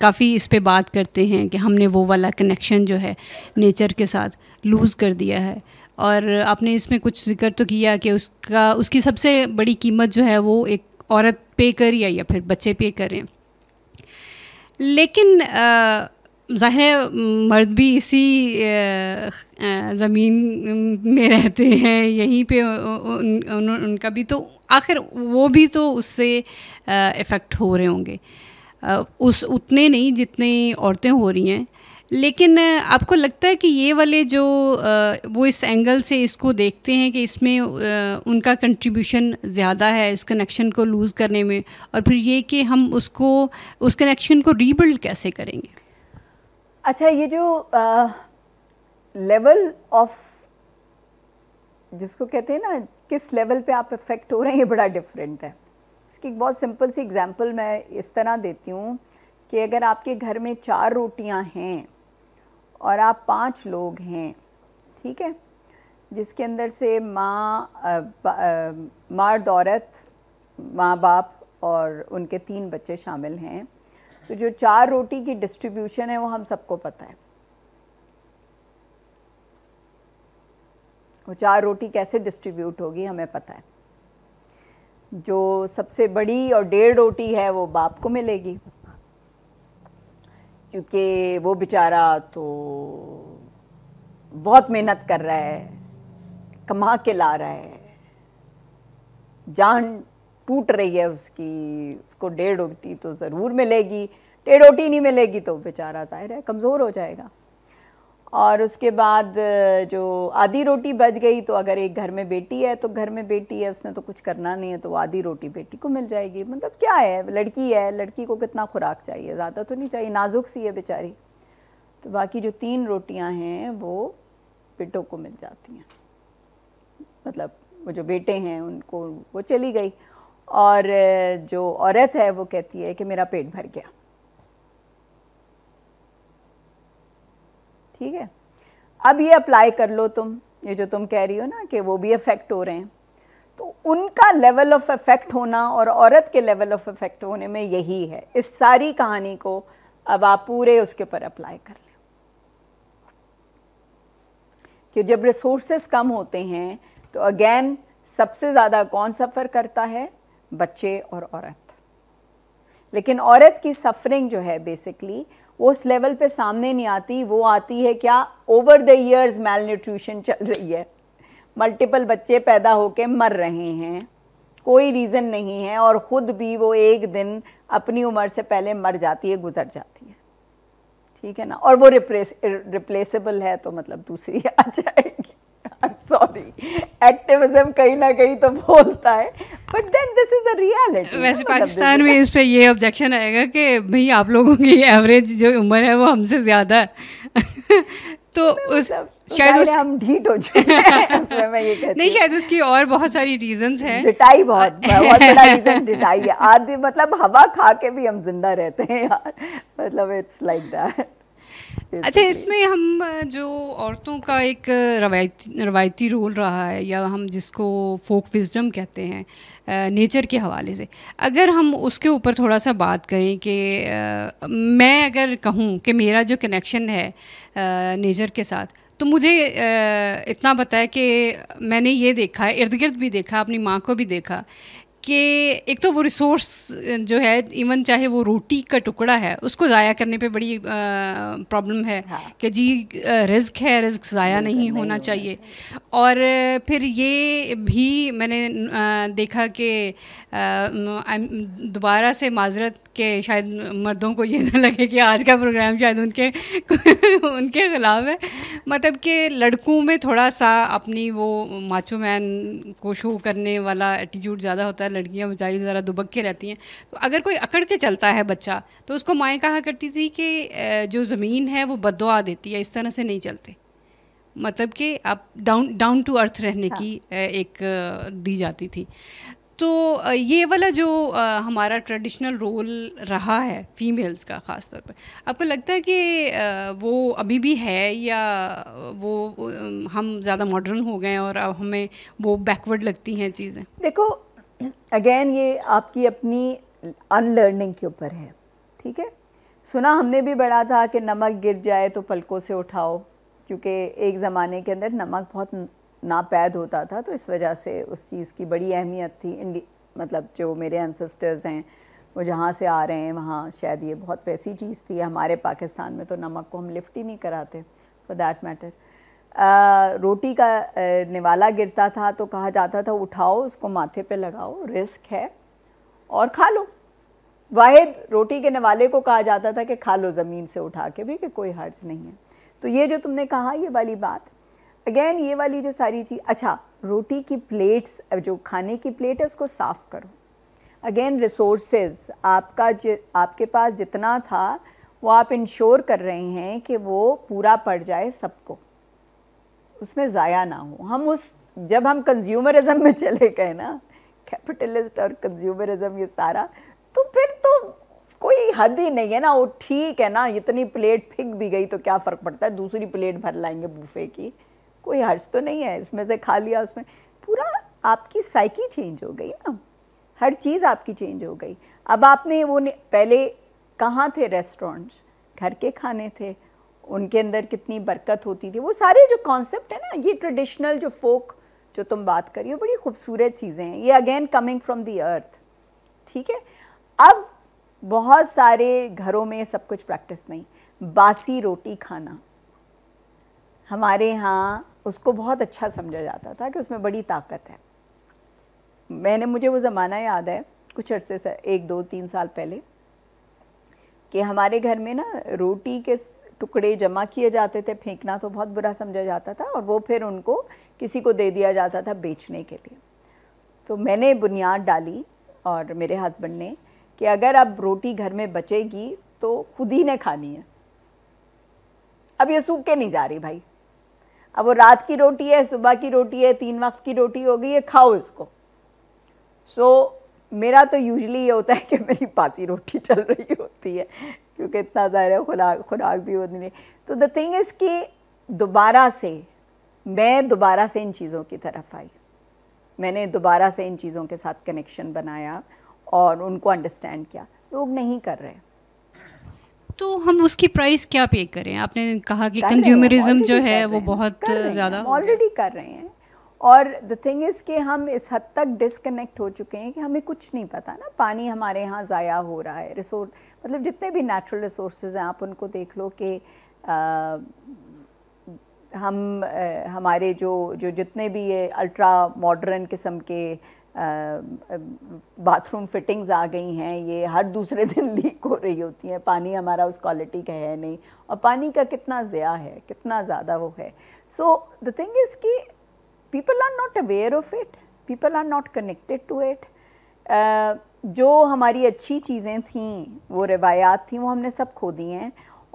काफ़ी इस पे बात करते हैं कि हमने वो वाला कनेक्शन जो है नेचर के साथ लूज़ कर दिया है और आपने इसमें कुछ जिक्र तो किया कि उसका उसकी सबसे बड़ी कीमत जो है वो एक औरत पे कर या, या फिर बच्चे पे करें लेकिन ज़ाहिर मर्द भी इसी ज़मीन में रहते हैं यहीं पे उन, उन, उनका भी तो आखिर वो भी तो उससे इफ़ेक्ट हो रहे होंगे उस उतने नहीं जितने औरतें हो रही हैं लेकिन आपको लगता है कि ये वाले जो वो इस एंगल से इसको देखते हैं कि इसमें उनका कंट्रीब्यूशन ज़्यादा है इस कनेक्शन को लूज़ करने में और फिर ये कि हम उसको उस कनेक्शन को रीबिल्ड कैसे करेंगे अच्छा ये जो लेवल ऑफ जिसको कहते हैं ना किस लेवल पे आप इफ़ेक्ट हो रहे हैं ये बड़ा डिफरेंट है इसकी एक बहुत सिंपल सी एग्जांपल मैं इस तरह देती हूँ कि अगर आपके घर में चार रोटियाँ हैं और आप पाँच लोग हैं ठीक है जिसके अंदर से माँ मर्द औरत माँ बाप और उनके तीन बच्चे शामिल हैं तो जो चार रोटी की डिस्ट्रीब्यूशन है वो हम सबको पता है वो चार रोटी कैसे डिस्ट्रीब्यूट होगी हमें पता है जो सबसे बड़ी और डेढ़ रोटी है वो बाप को मिलेगी क्योंकि वो बेचारा तो बहुत मेहनत कर रहा है कमा के ला रहा है जान टूट रही है उसकी उसको डेढ़ रोटी तो ज़रूर मिलेगी डेढ़ रोटी नहीं मिलेगी तो बेचारा ज़ाहिर है कमज़ोर हो जाएगा और उसके बाद जो आधी रोटी बच गई तो अगर एक घर में बेटी है तो घर में बेटी है उसने तो कुछ करना नहीं है तो आधी रोटी बेटी को मिल जाएगी मतलब क्या है लड़की है लड़की को कितना खुराक चाहिए ज़्यादा तो नहीं चाहिए नाजुक सी है बेचारी तो बाकी जो तीन रोटियां हैं वो बेटों को मिल जाती हैं मतलब वो जो बेटे हैं उनको वो चली गई और जो औरत है वो कहती है कि मेरा पेट भर गया ठीक है अब ये अप्लाई कर लो तुम ये जो तुम कह रही हो ना कि वो भी अफेक्ट हो रहे हैं तो उनका लेवल ऑफ अफेक्ट होना और औरत के लेवल ऑफ अफेक्ट होने में यही है इस सारी कहानी को अब आप पूरे उसके ऊपर अप्लाई कर लें कि जब रिसोर्सेस कम होते हैं तो अगेन सबसे ज़्यादा कौन सफ़र करता है बच्चे और औरत लेकिन औरत की सफरिंग जो है बेसिकली वो उस लेवल पे सामने नहीं आती वो आती है क्या over the years malnutrition चल रही है मल्टीपल बच्चे पैदा होके मर रहे हैं कोई रीज़न नहीं है और ख़ुद भी वो एक दिन अपनी उम्र से पहले मर जाती है गुजर जाती है ठीक है ना और वो रिप्लेस रिप्लेसेबल है तो मतलब दूसरी आ जाएगी I'm sorry. Activism कहीं ना कहीं तो बोलता है but then this is the reality वैसे मतलब पाकिस्तान में इस पे ये ऑब्जेक्शन आएगा कि भाई आप लोगों की एवरेज जो उम्र है वो हमसे ज़्यादा तो मतलब है तो उस शायद उस हम ढीट हो चुके हैं ये कहती नहीं शायद उसकी और बहुत सारी रीजंस हैं डिटाई बहुत बहुत बड़ा रीजन डिटाई है आदि मतलब हवा खा के भी हम जिंदा रहते हैं यार मतलब इट्स लाइक दैट अच्छा इसमें हम जो औरतों का एक रवायती रवायती रोल रहा है या हम जिसको फोक विजडम कहते हैं नेचर के हवाले से अगर हम उसके ऊपर थोड़ा सा बात करें कि मैं अगर कहूँ कि मेरा जो कनेक्शन है नेचर के साथ तो मुझे इतना बताया कि मैंने ये देखा है इर्द गिर्द भी देखा अपनी माँ को भी देखा कि एक तो वो रिसोर्स जो है इवन चाहे वो रोटी का टुकड़ा है उसको ज़ाया करने पे बड़ी प्रॉब्लम है हाँ। कि जी रिस्क है रिस्क ज़ाया नहीं, नहीं होना नहीं चाहिए और फिर ये भी मैंने देखा कि दोबारा से माजरत के शायद मर्दों को ये ना लगे कि आज का प्रोग्राम शायद उनके उनके ख़िलाफ़ है मतलब कि लड़कों में थोड़ा सा अपनी वो माचो मैन को शो करने वाला एटीट्यूड ज़्यादा होता है लड़कियाँ बेचारी ज़रा दुबक के रहती हैं तो अगर कोई अकड़ के चलता है बच्चा तो उसको माएँ कहा करती थी कि जो ज़मीन है वो बदवा देती है इस तरह से नहीं चलते मतलब कि आप डाउन डाउन टू अर्थ रहने हाँ। की एक दी जाती थी तो ये वाला जो हमारा ट्रेडिशनल रोल रहा है फीमेल्स का ख़ास तौर पर आपको लगता है कि वो अभी भी है या वो हम ज़्यादा मॉडर्न हो गए हैं और अब हमें वो बैकवर्ड लगती हैं चीज़ें देखो अगेन ये आपकी अपनी अनलर्निंग के ऊपर है ठीक है सुना हमने भी बड़ा था कि नमक गिर जाए तो पलकों से उठाओ क्योंकि एक ज़माने के अंदर नमक बहुत नापैद होता था तो इस वजह से उस चीज़ की बड़ी अहमियत थी इंडी मतलब जो मेरे एनसेस्टर्स हैं वो जहाँ से आ रहे हैं वहाँ शायद ये बहुत वैसी चीज़ थी हमारे पाकिस्तान में तो नमक को हम लिफ्ट ही नहीं कराते फॉर दैट मैटर रोटी का निवाला गिरता था तो कहा जाता था उठाओ उसको माथे पे लगाओ रिस्क है और खा लो वाहिद रोटी के निवाले को कहा जाता था कि खा लो ज़मीन से उठा के भी कि कोई हर्ज नहीं है तो ये जो तुमने कहा ये वाली बात अगेन ये वाली जो सारी चीज़ अच्छा रोटी की प्लेट्स जो खाने की प्लेट है उसको साफ़ करो अगेन रिसोर्सेज आपका जि आपके पास जितना था वो आप इंश्योर कर रहे हैं कि वो पूरा पड़ जाए सबको उसमें ज़ाया ना हो हम उस जब हम कंज्यूमरिज्म में चले गए ना कैपिटलिस्ट और कंज्यूमरिज्म ये सारा तो फिर तो कोई हद ही नहीं है ना वो ठीक है ना इतनी प्लेट फेंक भी गई तो क्या फ़र्क पड़ता है दूसरी प्लेट भर लाएंगे बूफे की कोई हर्ज तो नहीं है इसमें से खा लिया उसमें पूरा आपकी साइकी चेंज हो गई ना हर चीज़ आपकी चेंज हो गई अब आपने वो पहले कहाँ थे रेस्टोरेंट्स घर के खाने थे उनके अंदर कितनी बरकत होती थी वो सारे जो कॉन्सेप्ट है ना ये ट्रेडिशनल जो फोक जो तुम बात कर रही हो बड़ी खूबसूरत चीज़ें हैं ये again coming from the earth ठीक है अब बहुत सारे घरों में सब कुछ प्रैक्टिस नहीं बासी रोटी खाना हमारे यहाँ उसको बहुत अच्छा समझा जाता था कि उसमें बड़ी ताकत है मैंने मुझे वो ज़माना याद है कुछ अरसे एक दो तीन साल पहले कि हमारे घर में ना रोटी के टुकड़े जमा किए जाते थे फेंकना तो बहुत बुरा समझा जाता था और वो फिर उनको किसी को दे दिया जाता था बेचने के लिए तो मैंने बुनियाद डाली और मेरे हस्बैंड ने कि अगर अब रोटी घर में बचेगी तो खुद ही ने खानी है अब ये सूख के नहीं जा रही भाई अब वो रात की रोटी है सुबह की रोटी है तीन वक्त की रोटी हो गई है खाओ इसको सो so, मेरा तो यूजली ये होता है कि मेरी पासी रोटी चल रही होती है क्योंकि इतना ज़ाहिर है खुराक खुराक भी होती नहीं तो द थिंग इज़ कि दोबारा से मैं दोबारा से इन चीज़ों की तरफ आई मैंने दोबारा से इन चीज़ों के साथ कनेक्शन बनाया और उनको अंडरस्टैंड किया लोग नहीं कर रहे तो हम उसकी प्राइस क्या पे करें आपने कहा कि कंज्यूमरिज्म जो है वो बहुत ज़्यादा ऑलरेडी कर रहे हैं और द थिंग इज़ कि हम इस हद तक डिसकनेक्ट हो चुके हैं कि हमें कुछ नहीं पता ना पानी हमारे यहाँ ज़ाया हो रहा है रिसोर्स मतलब जितने भी नेचुरल रिसोर्स हैं आप उनको देख लो कि हम आ, हमारे जो जो जितने भी ये अल्ट्रा मॉडर्न किस्म के बाथरूम फिटिंग्स आ गई हैं ये हर दूसरे दिन लीक हो रही होती हैं पानी हमारा उस क्वालिटी का है नहीं और पानी का कितना ज़्या है कितना ज़्यादा वो है सो द थिंग इज़ कि people are not aware of it people are not connected to it uh, जो हमारी अच्छी चीज़ें थीं वो रवायात थी वो हमने सब खो दी हैं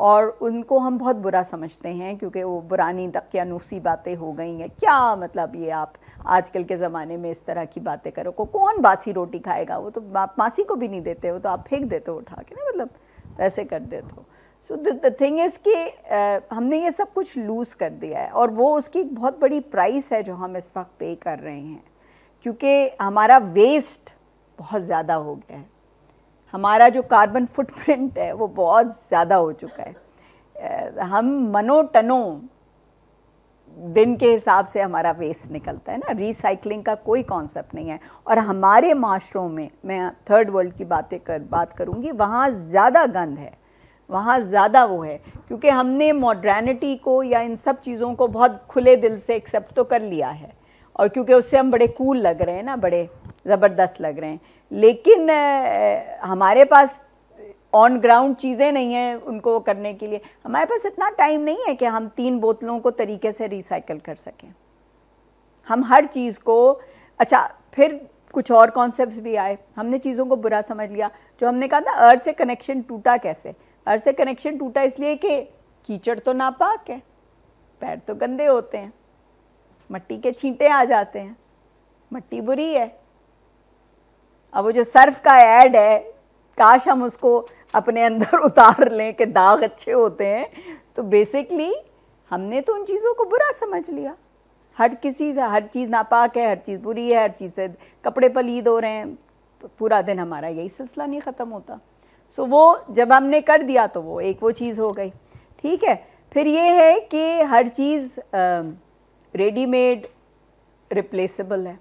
और उनको हम बहुत बुरा समझते हैं क्योंकि वो पुरानी नूसी बातें हो गई हैं क्या मतलब ये आप आजकल के ज़माने में इस तरह की बातें करो को कौन बासी रोटी खाएगा वो तो आप मासी को भी नहीं देते हो तो आप फेंक देते हो उठा के ना मतलब ऐसे कर देते हो सो द थिंग इज़ कि uh, हमने ये सब कुछ लूज़ कर दिया है और वो उसकी एक बहुत बड़ी प्राइस है जो हम इस वक्त पे कर रहे हैं क्योंकि हमारा वेस्ट बहुत ज़्यादा हो गया है हमारा जो कार्बन फुटप्रिंट है वो बहुत ज़्यादा हो चुका है uh, हम मनो टनों दिन के हिसाब से हमारा वेस्ट निकलता है ना रिसाइकलिंग का कोई कॉन्सेप्ट नहीं है और हमारे माशरों में मैं थर्ड वर्ल्ड की बातें कर बात करूँगी वहाँ ज़्यादा गंद है वहाँ ज़्यादा वो है क्योंकि हमने मॉडर्निटी को या इन सब चीज़ों को बहुत खुले दिल से एक्सेप्ट तो कर लिया है और क्योंकि उससे हम बड़े कूल लग रहे हैं ना बड़े ज़बरदस्त लग रहे हैं लेकिन हमारे पास ऑन ग्राउंड चीज़ें नहीं हैं उनको करने के लिए हमारे पास इतना टाइम नहीं है कि हम तीन बोतलों को तरीके से रिसाइकल कर सकें हम हर चीज़ को अच्छा फिर कुछ और कॉन्सेप्ट भी आए हमने चीज़ों को बुरा समझ लिया जो हमने कहा था अर्थ से कनेक्शन टूटा कैसे घर से कनेक्शन टूटा इसलिए कि कीचड़ तो नापाक है पैर तो गंदे होते हैं मट्टी के छींटे आ जाते हैं मट्टी बुरी है अब वो जो सर्फ का ऐड है काश हम उसको अपने अंदर उतार लें कि दाग अच्छे होते हैं तो बेसिकली हमने तो उन चीज़ों को बुरा समझ लिया हर किसी से हर चीज़ नापाक है हर चीज़ बुरी है हर चीज़ से कपड़े पलीद हो रहे हैं तो पूरा दिन हमारा यही सिलसिला नहीं ख़त्म होता सो वो जब हमने कर दिया तो वो एक वो चीज़ हो गई ठीक है फिर ये है कि हर चीज़ रेडीमेड रिप्लेसेबल है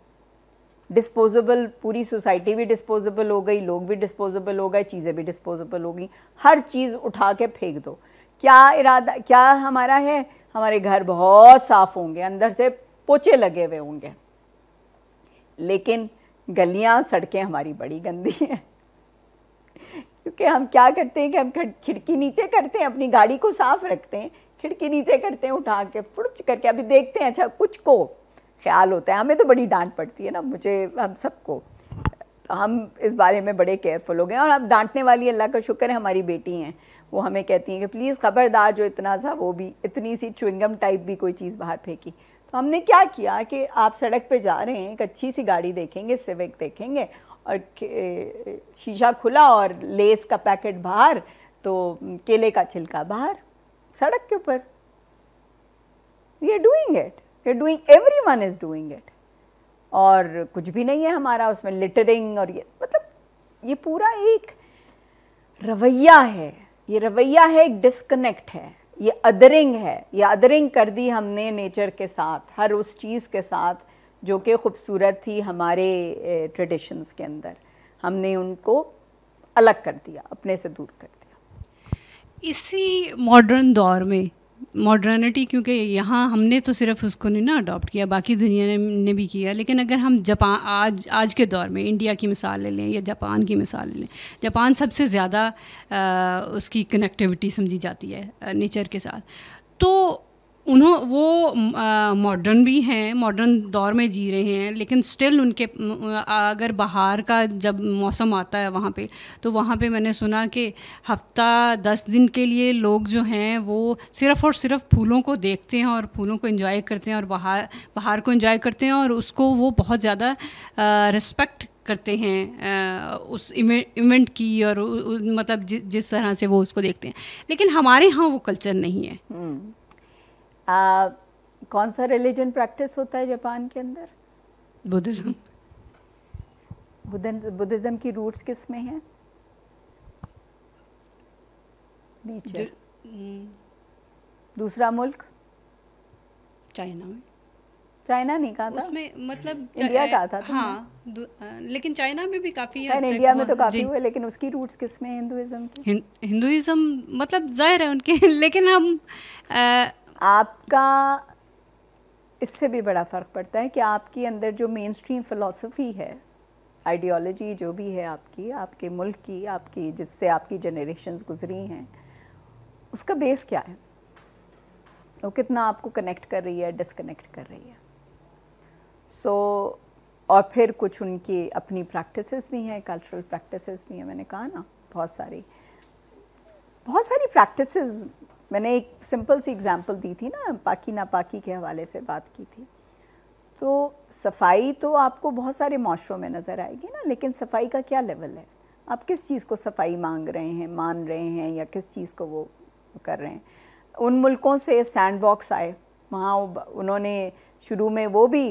डिस्पोजेबल पूरी सोसाइटी भी डिस्पोजेबल हो गई लोग भी डिस्पोजेबल हो गए चीज़ें भी डिस्पोजेबल हो गई हर चीज़ उठा के फेंक दो क्या इरादा क्या हमारा है हमारे घर बहुत साफ़ होंगे अंदर से पोचे लगे हुए होंगे लेकिन गलियां सड़कें हमारी बड़ी गंदी हैं क्योंकि हम क्या करते हैं कि हम खिड़की नीचे करते हैं अपनी गाड़ी को साफ रखते हैं खिड़की नीचे करते हैं उठा के फुर्च करके अभी देखते हैं अच्छा कुछ को ख्याल होता है हमें तो बड़ी डांट पड़ती है ना मुझे हम सबको हम इस बारे में बड़े केयरफुल हो गए और अब डांटने वाली अल्लाह का शुक्र है हमारी बेटी हैं वो हमें कहती हैं कि प्लीज़ ख़बरदार जो इतना सा वो भी इतनी सी चुविंगम टाइप भी कोई चीज़ बाहर फेंकी तो हमने क्या किया कि आप सड़क पे जा रहे हैं एक अच्छी सी गाड़ी देखेंगे सिविक देखेंगे और शीशा खुला और लेस का पैकेट बाहर तो केले का छिलका बाहर सड़क के ऊपर we are doing it we are doing every one is doing it और कुछ भी नहीं है हमारा उसमें लिटरिंग और ये मतलब ये पूरा एक रवैया है ये रवैया है एक डिस्कनेक्ट है ये अदरिंग है ये अदरिंग कर दी हमने नेचर के साथ हर उस चीज़ के साथ जो कि ख़ूबसूरत थी हमारे ट्रेडिशंस के अंदर हमने उनको अलग कर दिया अपने से दूर कर दिया इसी मॉडर्न दौर में मॉडर्निटी क्योंकि यहाँ हमने तो सिर्फ उसको नहीं ना अडॉप्ट किया बाकी दुनिया ने, ने भी किया लेकिन अगर हम जापान आज आज के दौर में इंडिया की मिसाल ले लें या जापान की मिसाल ले लें जापान सबसे ज़्यादा उसकी कनेक्टिविटी समझी जाती है नेचर के साथ तो उन्हों वो मॉडर्न भी हैं मॉडर्न दौर में जी रहे हैं लेकिन स्टिल उनके अगर बाहर का जब मौसम आता है वहाँ पे तो वहाँ पे मैंने सुना कि हफ्ता दस दिन के लिए लोग जो हैं वो सिर्फ़ और सिर्फ फूलों को देखते हैं और फूलों को इंजॉय करते हैं और बाहर बाहर को इंजॉय करते हैं और उसको वो बहुत ज़्यादा रिस्पेक्ट करते हैं आ, उस इवेंट की और उ, उ, मतलब जि, जिस तरह से वो उसको देखते हैं लेकिन हमारे यहाँ वो कल्चर नहीं है हम्म। आ, कौन सा रिलीजन प्रैक्टिस होता है जापान के अंदर बुद्धिज़्म बुद्धिज़्म की रूट्स किस में हैं नेचर हम्म। दूसरा मुल्क चाइना में चाइना नहीं कहा था उसमें मतलब इंडिया कहा था हाँ लेकिन चाइना में भी काफ़ी है इंडिया में तो काफ़ी हुए लेकिन उसकी रूट्स किस में हिंदुज़म की हिंदुइज्म मतलब जाहिर है उनके लेकिन हम आपका इससे भी बड़ा फ़र्क पड़ता है कि आपके अंदर जो मेन स्ट्रीम फ़िलासफ़ी है आइडियोलॉजी जो भी है आपकी आपके मुल्क की आपकी जिससे आपकी जनरेशन गुजरी हैं उसका बेस क्या है वो कितना आपको कनेक्ट कर रही है डिसकनेक्ट कर रही है सो so, और फिर कुछ उनकी अपनी प्रैक्टिसेस भी हैं कल्चरल प्रैक्टिसेस भी हैं मैंने कहा ना बहुत सारी बहुत सारी प्रैक्टिसेस मैंने एक सिंपल सी एग्ज़ाम्पल दी थी ना पाकी नापाकी के हवाले से बात की थी तो सफाई तो आपको बहुत सारे माशरों में नज़र आएगी ना लेकिन सफाई का क्या लेवल है आप किस चीज़ को सफाई मांग रहे हैं मान रहे हैं या किस चीज़ को वो कर रहे हैं उन मुल्कों से सैंड बॉक्स आए वहाँ उन्होंने शुरू में वो भी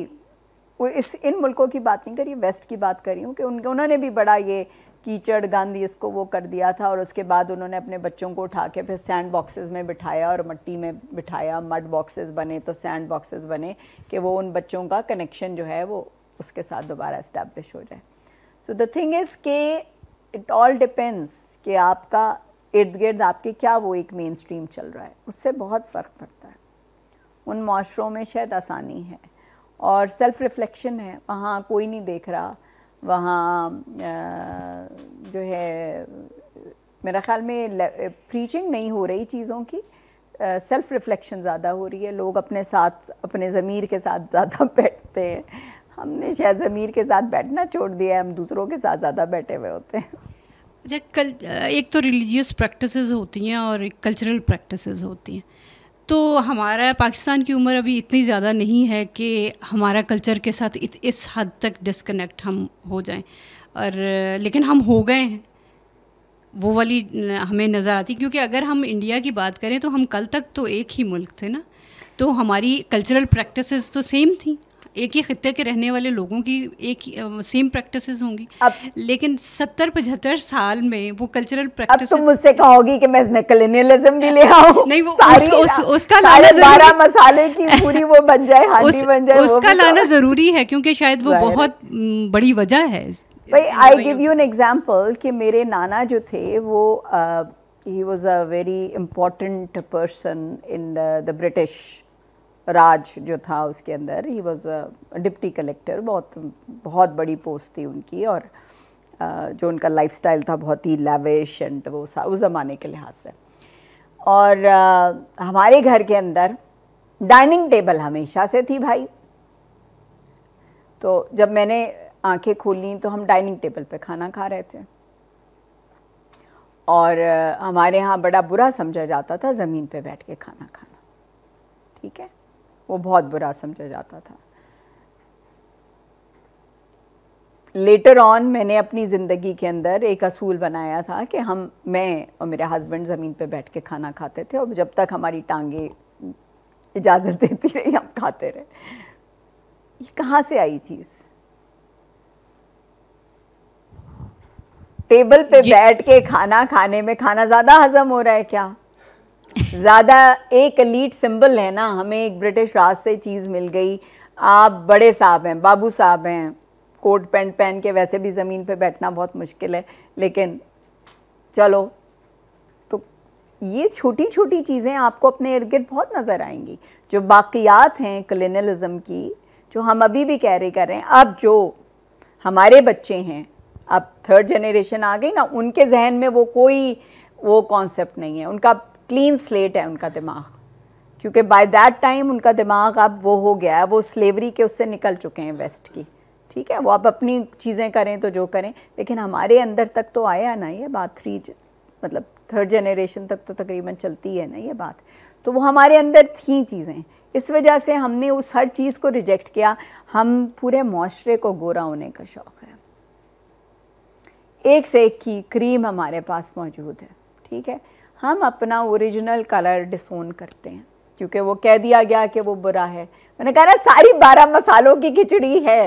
इस इन मुल्कों की बात नहीं करी वेस्ट की बात करी हूँ कि उन उन्होंने भी बड़ा ये कीचड़ गंद इसको वो कर दिया था और उसके बाद उन्होंने अपने बच्चों को उठा के फिर सैंड बॉक्सेस में बिठाया और मट्टी में बिठाया मड बॉक्सेस बने तो सैंड बॉक्सेस बने कि वो उन बच्चों का कनेक्शन जो है वो उसके साथ दोबारा इस्टेब्लिश हो जाए सो द थिंग इज़ के इट ऑल डिपेंड्स कि आपका इर्द गिर्द आपके क्या वो एक मेन स्ट्रीम चल रहा है उससे बहुत फ़र्क पड़ता है उन माशरों में शायद आसानी है और सेल्फ़ रिफ्लेक्शन है वहाँ कोई नहीं देख रहा वहाँ जो है मेरा ख़्याल में प्रीचिंग नहीं हो रही चीज़ों की सेल्फ़ रिफ़्लेक्शन ज़्यादा हो रही है लोग अपने साथ अपने ज़मीर के साथ ज़्यादा बैठते हैं हमने शायद ज़मीर के साथ बैठना छोड़ दिया है हम दूसरों के साथ ज़्यादा बैठे हुए होते हैं अच्छा कल एक तो रिलीजियस प्रैक्टिसेस होती हैं और एक कल्चरल प्रैक्टिसेस होती हैं तो हमारा पाकिस्तान की उम्र अभी इतनी ज़्यादा नहीं है कि हमारा कल्चर के साथ इत, इस हद तक डिसकनेक्ट हम हो जाएं और लेकिन हम हो गए हैं वो वाली हमें नज़र आती क्योंकि अगर हम इंडिया की बात करें तो हम कल तक तो एक ही मुल्क थे ना तो हमारी कल्चरल प्रैक्टिसेस तो सेम थी एक ही खत्ते के रहने वाले लोगों की एक सेम प्रैक्टिस होंगी लेकिन सत्तर पचहत्तर साल में वो कल्चरल प्रैक्टिस तुम मुझसे कहोगी कि मैं इसमें कलेनियलिज्म भी ले आऊं नहीं वो उस, उस, उसका लाना बारह मसाले की पूरी वो बन जाए उस, बन जाए उसका तो। लाना जरूरी है क्योंकि शायद वो बहुत बड़ी वजह है भाई I give you an example कि मेरे नाना जो थे वो ही was a very important person in the British Raj जो था उसके अंदर ही वॉज डिप्टी कलेक्टर बहुत बहुत बड़ी पोस्ट थी उनकी और जो उनका लाइफ स्टाइल था बहुत ही लेवेश एंड वो उस ज़माने के लिहाज से और हमारे घर के अंदर डाइनिंग टेबल हमेशा से थी भाई तो जब मैंने आंखें खोली तो हम डाइनिंग टेबल पे खाना खा रहे थे और हमारे यहाँ बड़ा बुरा समझा जाता था ज़मीन पे बैठ के खाना खाना ठीक है वो बहुत बुरा समझा जाता था लेटर ऑन मैंने अपनी ज़िंदगी के अंदर एक असूल बनाया था कि हम मैं और मेरे हस्बैंड ज़मीन पे बैठ के खाना खाते थे और जब तक हमारी टांगे इजाज़त देती रही हम खाते रहे ये कहाँ से आई चीज़ टेबल पे बैठ के खाना खाने में खाना ज़्यादा हजम हो रहा है क्या ज़्यादा एक लीड सिंबल है ना हमें एक ब्रिटिश राज से चीज़ मिल गई आप बड़े साहब हैं बाबू साहब हैं कोट पैंट पहन के वैसे भी ज़मीन पे बैठना बहुत मुश्किल है लेकिन चलो तो ये छोटी छोटी चीज़ें आपको अपने इर्द गिर्द बहुत नज़र आएंगी जो बाक़ियात हैं कलिनलिज़म की जो हम अभी भी कैरी कर रहे हैं अब जो हमारे बच्चे हैं अब थर्ड जनरेशन आ गई ना उनके जहन में वो कोई वो कॉन्सेप्ट नहीं है उनका क्लीन स्लेट है उनका दिमाग क्योंकि बाय दैट टाइम उनका दिमाग अब वो हो गया है वो स्लेवरी के उससे निकल चुके हैं वेस्ट की ठीक है वो आप अपनी चीज़ें करें तो जो करें लेकिन हमारे अंदर तक तो आया ना ये बात थ्री मतलब थर्ड जनरेशन तक तो तकरीबन चलती है ना ये बात तो वो हमारे अंदर थी चीज़ें इस वजह से हमने उस हर चीज़ को रिजेक्ट किया हम पूरे माशरे को गोरा होने का शौक़ है एक से एक की क्रीम हमारे पास मौजूद है ठीक है हम अपना ओरिजिनल कलर डिसोन करते हैं क्योंकि वो कह दिया गया कि वो बुरा है मैंने कहा ना सारी बारह मसालों की खिचड़ी है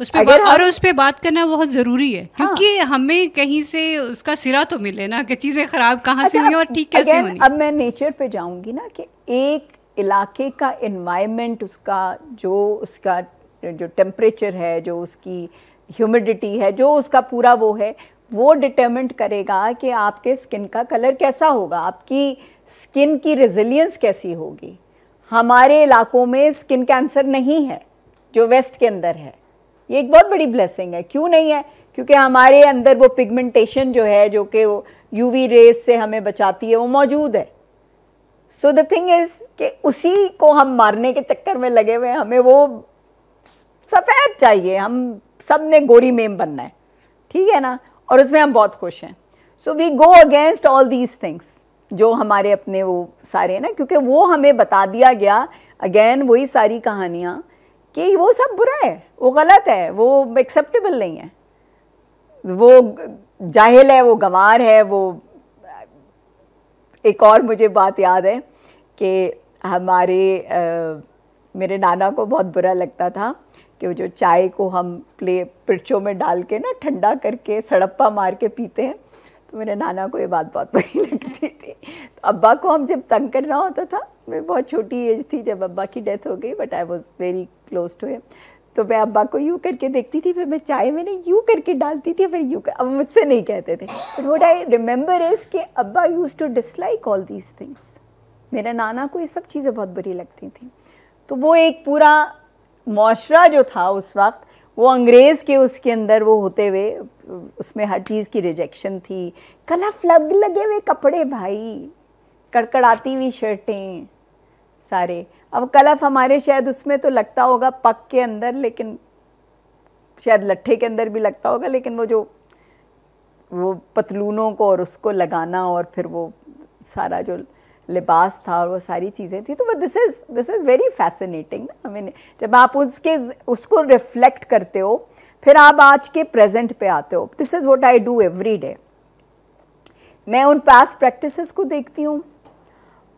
उस पर हाँ। और उस पर बात करना बहुत ज़रूरी है हाँ। क्योंकि हाँ। हमें कहीं से उसका सिरा तो मिले ना कि चीज़ें ख़राब कहाँ अच्छा, से हुई और ठीक कैसे होनी अब मैं नेचर पे जाऊंगी ना कि एक इलाके का इन्वायरमेंट उसका जो उसका जो टेम्परेचर है जो उसकी ह्यूमिडिटी है जो उसका पूरा वो है वो डिटर्मेंट करेगा कि आपके स्किन का कलर कैसा होगा आपकी स्किन की रेजिलियंस कैसी होगी हमारे इलाकों में स्किन कैंसर नहीं है जो वेस्ट के अंदर है ये एक बहुत बड़ी ब्लेसिंग है क्यों नहीं है क्योंकि हमारे अंदर वो पिगमेंटेशन जो है जो कि यूवी रेस से हमें बचाती है वो मौजूद है सो द थिंग इज़ कि उसी को हम मारने के चक्कर में लगे हुए हैं हमें वो सफ़ेद चाहिए हम सब ने गोरी मेम बनना है ठीक है ना और उसमें हम बहुत खुश हैं so we go against all these things जो हमारे अपने वो सारे हैं ना क्योंकि वो हमें बता दिया गया अगेन वही सारी कहानियाँ कि वो सब बुरा है वो गलत है वो एक्सेप्टेबल नहीं है वो जाहिल है वो गंवार है वो एक और मुझे बात याद है कि हमारे आ, मेरे नाना को बहुत बुरा लगता था कि जो चाय को हम प्ले पिर्चों में डाल के ना ठंडा करके सड़प्पा मार के पीते हैं तो मेरे नाना को ये बात बहुत बुरी लगती थी तो अब्बा को हम जब तंग करना होता था मैं बहुत छोटी एज थी जब अब्बा की डेथ हो गई but I was very close to him तो मैं अब्बा को यूँ करके देखती थी फिर मैं चाय मैंने यूँ करके डालती थी फिर यूँ कर अब मुझसे नहीं कहते थे but what I remember is कि अब्बा used to dislike all these things मेरे नाना को ये सब चीज़ें बहुत बुरी लगती थी तो वो एक पूरा माशरा जो था उस वक्त वो अंग्रेज़ के उसके अंदर वो होते हुए उसमें हर चीज़ की रिजेक्शन थी कलफ लग लगे हुए कपड़े भाई कड़कड़ाती हुई शर्टें सारे अब कलफ हमारे शायद उसमें तो लगता होगा पक के अंदर लेकिन शायद लट्ठे के अंदर भी लगता होगा लेकिन वो जो वो पतलूनों को और उसको लगाना और फिर वो सारा जो लिबास था और वो सारी चीज़ें थी तो वो this is this is very fascinating ना मैंने जब आप उसके उसको रिफ्लेक्ट करते हो फिर आप आज के प्रेजेंट पे आते हो this is what I do every day मैं उन पास प्रैक्टिस को देखती हूँ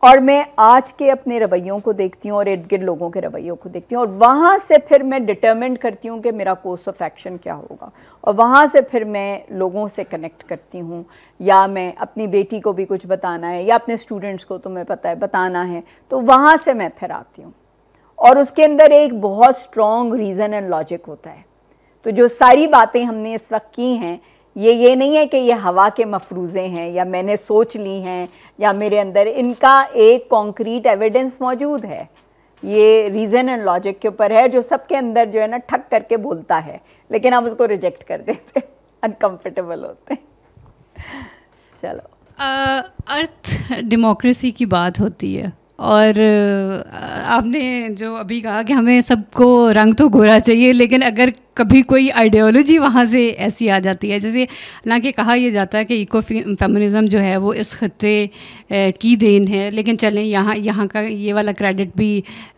और मैं आज के अपने रवैयों को देखती हूँ और इर्द गिर्द लोगों के रवैयों को देखती हूँ और वहाँ से फिर मैं डिटर्मेंट करती हूँ कि मेरा कोर्स ऑफ एक्शन क्या होगा और वहाँ से फिर मैं लोगों से कनेक्ट करती हूँ या मैं अपनी बेटी को भी कुछ बताना है या अपने स्टूडेंट्स को तो मैं पता है बताना है तो वहाँ से मैं फिर आती हूँ और उसके अंदर एक बहुत स्ट्रॉन्ग रीज़न एंड लॉजिक होता है तो जो सारी बातें हमने इस वक्त की हैं ये ये नहीं है कि ये हवा के मफरूज़े हैं या मैंने सोच ली हैं या मेरे अंदर इनका एक कॉन्क्रीट एविडेंस मौजूद है ये रीज़न एंड लॉजिक के ऊपर है जो सबके अंदर जो है ना ठक करके बोलता है लेकिन हम उसको रिजेक्ट कर देते हैं अनकम्फर्टेबल होते हैं चलो अर्थ अर्थ डेमोक्रेसी की बात होती है और आपने जो अभी कहा कि हमें सबको रंग तो गोरा चाहिए लेकिन अगर कभी कोई आइडियोलॉजी वहाँ से ऐसी आ जाती है जैसे हालांकि कहा यह जाता है कि इको फेमिनिज़म जो है वो इस खत्ते की देन है लेकिन चलें यहाँ यहाँ का ये वाला क्रेडिट भी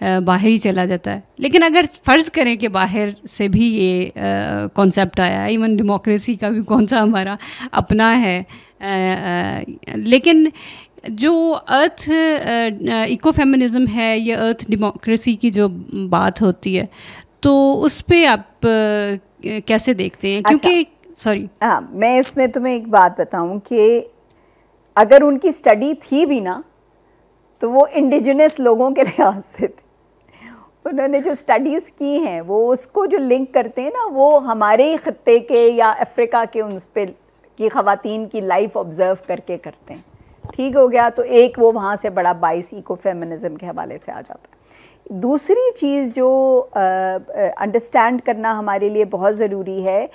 बाहर ही चला जाता है लेकिन अगर फ़र्ज़ करें कि बाहर से भी ये कॉन्सेप्ट आया है इवन डेमोक्रेसी का भी कौन सा हमारा अपना है आ, आ, लेकिन जो अर्थ इको फेमिनिज़म है या अर्थ डेमोक्रेसी की जो बात होती है तो उस पर आप uh, कैसे देखते हैं अच्छा, क्योंकि सॉरी हाँ मैं इसमें तुम्हें एक बात बताऊं कि अगर उनकी स्टडी थी भी ना तो वो इंडिजिनस लोगों के लिहाज से थी उन्होंने जो स्टडीज़ की हैं वो उसको जो लिंक करते हैं ना वो हमारे ही ख़त्े के या अफ्रीका के उन पर की ख़वातीन की लाइफ ऑब्ज़र्व करके करते हैं ठीक हो गया तो एक वो वहाँ से बड़ा बाइस इको फेमिनिज़म के हवाले से आ जाता है दूसरी चीज़ जो अंडरस्टैंड करना हमारे लिए बहुत ज़रूरी है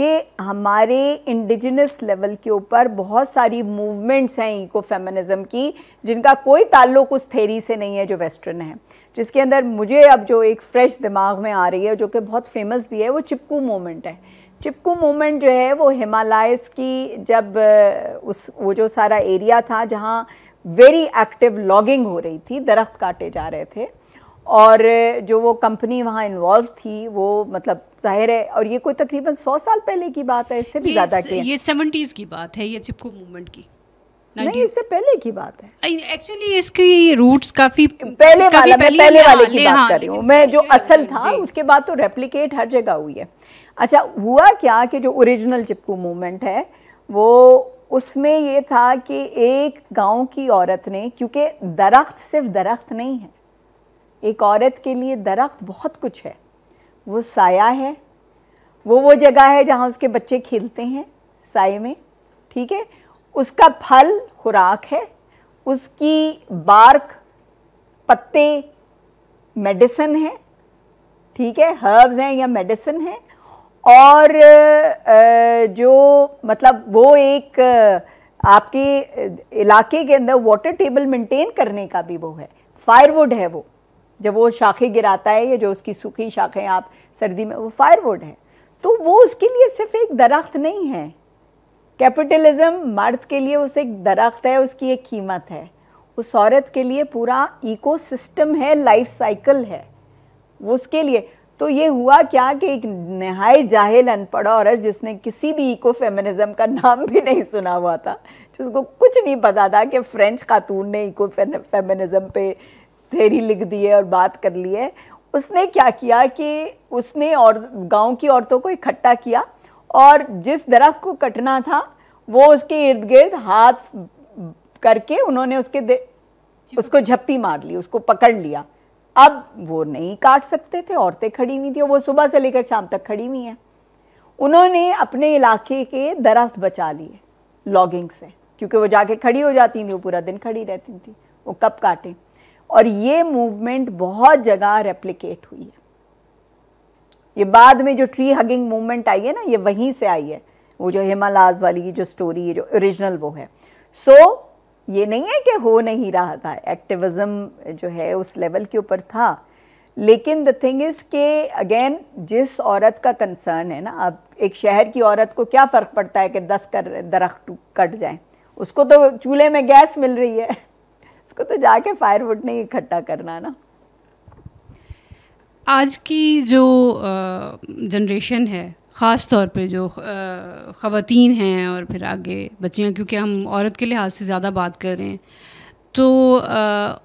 कि हमारे इंडिजिनस लेवल के ऊपर बहुत सारी मूवमेंट्स हैं इको फेमिनिज़म की जिनका कोई ताल्लुक उस थेरी से नहीं है जो वेस्टर्न है जिसके अंदर मुझे अब जो एक फ़्रेश दिमाग में आ रही है जो कि बहुत फेमस भी है वो चिपकू मोमेंट है चिपकू मूवमेंट जो है वो हिमालयस की जब उस वो जो सारा एरिया था जहाँ वेरी एक्टिव लॉगिंग हो रही थी दरख्त काटे जा रहे थे और जो वो कंपनी वहाँ इन्वॉल्व थी वो मतलब जाहिर है और ये कोई तकरीबन सौ साल पहले की बात है इससे भी ज़्यादा की ये सेवेंटीज़ की बात है ये चिपको मूवमेंट की नहीं इससे पहले की बात है एक्चुअली इसकी रूट्स काफी पहले काफी वाला पहले, पहले वाले की बात हाँ, कर रही हूँ मैं जो असल था उसके बाद तो रेप्लीकेट हर जगह हुई है अच्छा हुआ क्या कि जो ओरिजिनल चिपकू मूवमेंट है वो उसमें ये था कि एक गांव की औरत ने क्योंकि दरख्त सिर्फ दरख्त नहीं है एक औरत के लिए दरख्त बहुत कुछ है वो साया है वो वो जगह है जहाँ उसके बच्चे खेलते हैं साय में ठीक है उसका फल खुराक है उसकी बार्क पत्ते मेडिसिन है ठीक है हर्ब्स हैं या मेडिसिन है और जो मतलब वो एक आपके इलाके के अंदर वाटर टेबल मेंटेन करने का भी वो है फायरवुड है वो जब वो शाखें गिराता है या जो उसकी सूखी शाखें आप सर्दी में वो फायरवुड है तो वो उसके लिए सिर्फ एक दरख्त नहीं है कैपिटलिज्म मर्द के लिए उस एक दरख्त है उसकी एक कीमत है उस औरत के लिए पूरा इकोसिस्टम है लाइफ साइकिल है वो उसके लिए तो ये हुआ क्या कि एक नहाय जाहिल अनपढ़ औरत जिसने किसी भी इको फेमिनिज़म का नाम भी नहीं सुना हुआ था जिसको कुछ नहीं पता था कि फ्रेंच खातून ने इको फेमिनिज़म पे थेरी लिख दी है और बात कर ली है उसने क्या किया कि उसने और गांव की औरतों को इकट्ठा किया और जिस दरख्त को कटना था वो उसके इर्द गिर्द हाथ करके उन्होंने उसके उसको झप्पी मार ली उसको पकड़ लिया अब वो नहीं काट सकते थे औरतें खड़ी हुई थी वो सुबह से लेकर शाम तक खड़ी हुई हैं उन्होंने अपने इलाके के दरख्त बचा लिए लॉगिंग से क्योंकि वो जाके खड़ी हो जाती थी वो पूरा दिन खड़ी रहती थी वो कब काटें और ये मूवमेंट बहुत जगह रेप्लिकेट हुई है ये बाद में जो ट्री हगिंग मूवमेंट आई है ना ये वहीं से आई है वो जो हिमालाज वाली जो स्टोरी है जो ओरिजिनल वो है सो so, ये नहीं है कि हो नहीं रहा था एक्टिविज़म जो है उस लेवल के ऊपर था लेकिन द थिंग इज़ के अगेन जिस औरत का कंसर्न है ना अब एक शहर की औरत को क्या फ़र्क पड़ता है कि दस कर दरख्त कट जाए उसको तो चूल्हे में गैस मिल रही है उसको तो जाके फायरवुड नहीं इकट्ठा करना ना आज की जो जनरेशन है ख़ास तौर पे जो ख़वान हैं और फिर आगे बच्चियाँ क्योंकि हम औरत के लिहाज से ज़्यादा बात कर रहे हैं तो आ,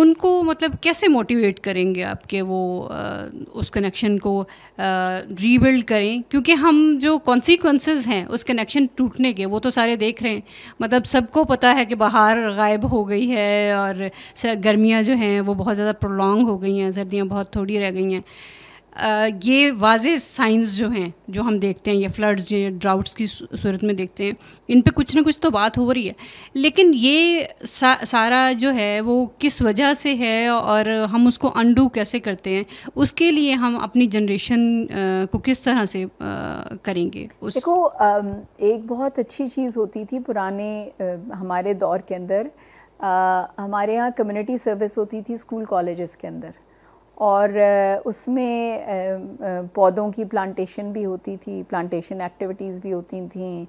उनको मतलब कैसे मोटिवेट करेंगे आप कि वो आ, उस कनेक्शन को रीबिल्ड करें क्योंकि हम जो कॉन्सिक्वेंसेस हैं उस कनेक्शन टूटने के वो तो सारे देख रहे हैं मतलब सबको पता है कि बाहर गायब हो गई है और गर्मियाँ जो हैं वो बहुत ज़्यादा प्रोलॉन्ग हो गई हैं सर्दियाँ बहुत थोड़ी रह गई हैं ये वाज साइंस जो हैं जो हम देखते हैं ये फ्लड्स ये ड्राउट्स की सूरत में देखते हैं इन पे कुछ ना कुछ तो बात हो रही है लेकिन ये सा, सारा जो है वो किस वजह से है और हम उसको अंडू कैसे करते हैं उसके लिए हम अपनी जनरेशन को किस तरह से आ, करेंगे उस देखो एक बहुत अच्छी चीज़ होती थी पुराने हमारे दौर के अंदर हमारे यहाँ कम्युनिटी सर्विस होती थी स्कूल कॉलेजेस के अंदर और उसमें पौधों की प्लांटेशन भी होती थी प्लांटेशन एक्टिविटीज़ भी होती थी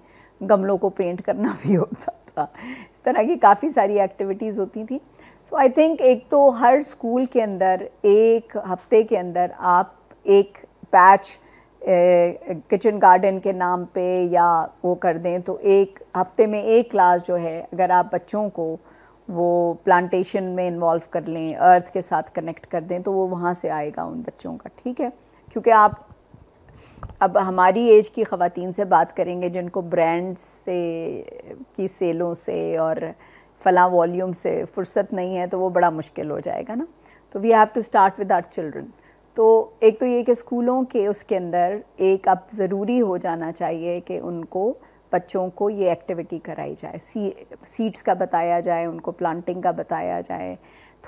गमलों को पेंट करना भी होता था इस तरह की काफ़ी सारी एक्टिविटीज़ होती थी सो आई थिंक एक तो हर स्कूल के अंदर एक हफ्ते के अंदर आप एक पैच किचन गार्डन के नाम पे या वो कर दें तो एक हफ्ते में एक क्लास जो है अगर आप बच्चों को वो प्लांटेशन में इन्वॉल्व कर लें अर्थ के साथ कनेक्ट कर दें तो वो वहाँ से आएगा उन बच्चों का ठीक है क्योंकि आप अब हमारी एज की ख़वातीन से बात करेंगे जिनको ब्रांड से की सेलों से और फला वॉल्यूम से फुर्सत नहीं है तो वो बड़ा मुश्किल हो जाएगा ना तो we have to start with our children तो एक तो ये कि स्कूलों के उसके अंदर एक अब ज़रूरी हो जाना चाहिए कि उनको बच्चों को ये एक्टिविटी कराई जाए सी सीड्स का बताया जाए उनको प्लांटिंग का बताया जाए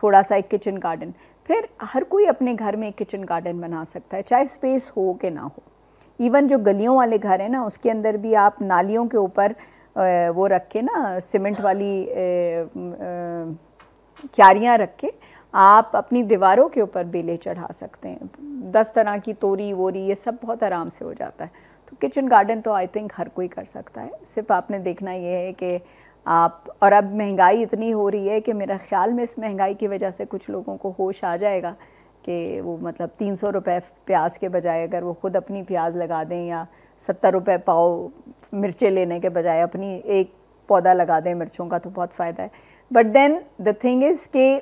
थोड़ा सा एक किचन गार्डन फिर हर कोई अपने घर में एक किचन गार्डन बना सकता है चाहे स्पेस हो कि ना हो इवन जो गलियों वाले घर हैं ना उसके अंदर भी आप नालियों के ऊपर वो रख के ना सीमेंट वाली क्यारियाँ रख के आप अपनी दीवारों के ऊपर बेलें चढ़ा सकते हैं दस तरह की तोरी वोरी ये सब बहुत आराम से हो जाता है तो किचन गार्डन तो आई थिंक हर कोई कर सकता है सिर्फ आपने देखना ये है कि आप और अब महंगाई इतनी हो रही है कि मेरा ख्याल में इस महंगाई की वजह से कुछ लोगों को होश आ जाएगा कि वो मतलब तीन सौ रुपये प्याज के बजाय अगर वो ख़ुद अपनी प्याज लगा दें या सत्तर रुपये पाओ मिर्चें लेने के बजाय अपनी एक पौधा लगा दें मिर्चों का तो बहुत फ़ायदा है but then the thing is कि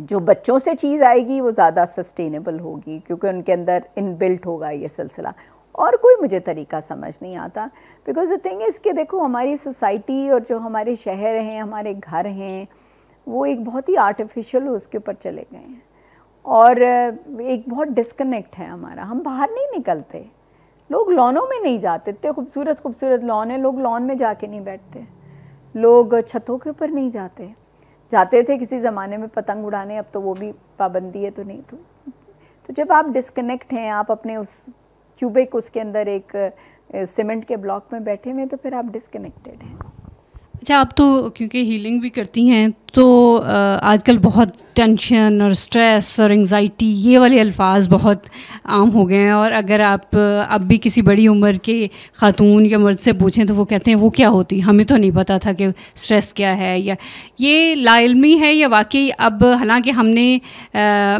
जो बच्चों से चीज़ आएगी वो ज़्यादा सस्टेनेबल होगी क्योंकि उनके अंदर इनबिल्ट होगा ये सिलसिला और कोई मुझे तरीका समझ नहीं आता बिकॉज द थिंग इज़ कि देखो हमारी सोसाइटी और जो हमारे शहर हैं हमारे घर हैं वो एक बहुत ही आर्टिफिशियल उसके ऊपर चले गए हैं और एक बहुत डिस्कनेक्ट है हमारा हम बाहर नहीं निकलते लोग लॉनों में नहीं जाते इतने खूबसूरत खूबसूरत लॉन है लोग लॉन में जाके नहीं बैठते लोग छतों के ऊपर नहीं जाते जाते थे किसी ज़माने में पतंग उड़ाने अब तो वो भी पाबंदी है तो नहीं तो तो जब आप डिस्कनेक्ट हैं आप अपने उस क्यूबिक उसके अंदर एक सीमेंट के ब्लॉक में बैठे हुए हैं तो फिर आप डिसकनेक्टेड हैं अच्छा आप तो क्योंकि हीलिंग भी करती हैं तो आजकल बहुत टेंशन और स्ट्रेस और एंजाइटी ये वाले अल्फाज बहुत आम हो गए हैं और अगर आप अब भी किसी बड़ी उम्र के ख़ातून या मर्द से पूछें तो वो कहते हैं वो क्या होती हमें तो नहीं पता था कि स्ट्रेस क्या है या ये लाइलमी है या वाकई अब हालांकि हमने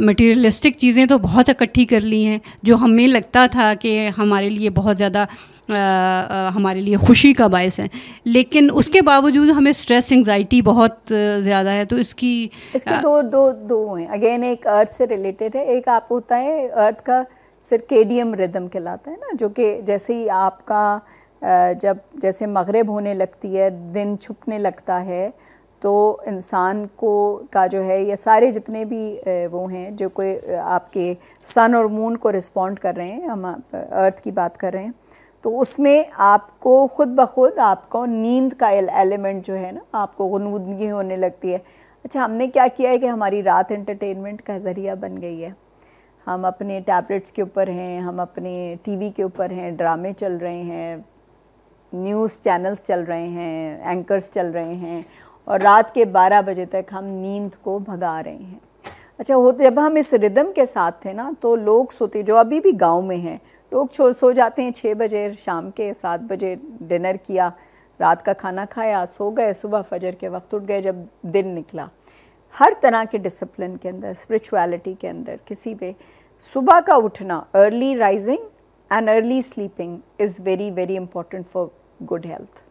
मटेरियलिस्टिक चीज़ें तो बहुत इकट्ठी कर ली हैं जो हमें लगता था कि हमारे लिए बहुत ज़्यादा हमारे लिए खुशी का बायस है लेकिन उसके बावजूद हमें स्ट्रेस एंगजाइटी बहुत ज़्यादा है तो इसकी इसके दो दो दो हैं अगेन एक अर्थ से रिलेटेड है एक आप होता है अर्थ का सिरकेडियम रिदम कहलाता है ना जो कि जैसे ही आपका जब जैसे मगरब होने लगती है दिन छुपने लगता है तो इंसान को का जो है ये सारे जितने भी वो हैं जो कोई आपके सन और मून को रिस्पॉन्ड कर रहे हैं हम अर्थ की बात कर रहे हैं तो उसमें आपको ख़ुद ब खुद आपको नींद का एलिमेंट जो है ना आपको गनूदगी होने लगती है अच्छा हमने क्या किया है कि हमारी रात एंटरटेनमेंट का ज़रिया बन गई है हम अपने टैबलेट्स के ऊपर हैं हम अपने टीवी के ऊपर हैं ड्रामे चल रहे हैं न्यूज़ चैनल्स चल रहे हैं एंकर्स चल रहे हैं और रात के 12 बजे तक हम नींद को भगा रहे हैं अच्छा होते जब हम इस रिदम के साथ थे ना तो लोग सोते जो अभी भी गांव में हैं लोग छो सो जाते हैं छः बजे शाम के सात बजे डिनर किया रात का खाना खाया सो गए सुबह फजर के वक्त उठ गए जब दिन निकला हर तरह के डिसिप्लिन के अंदर स्पिरिचुअलिटी के अंदर किसी पे सुबह का उठना early rising and early sleeping is very very important for good health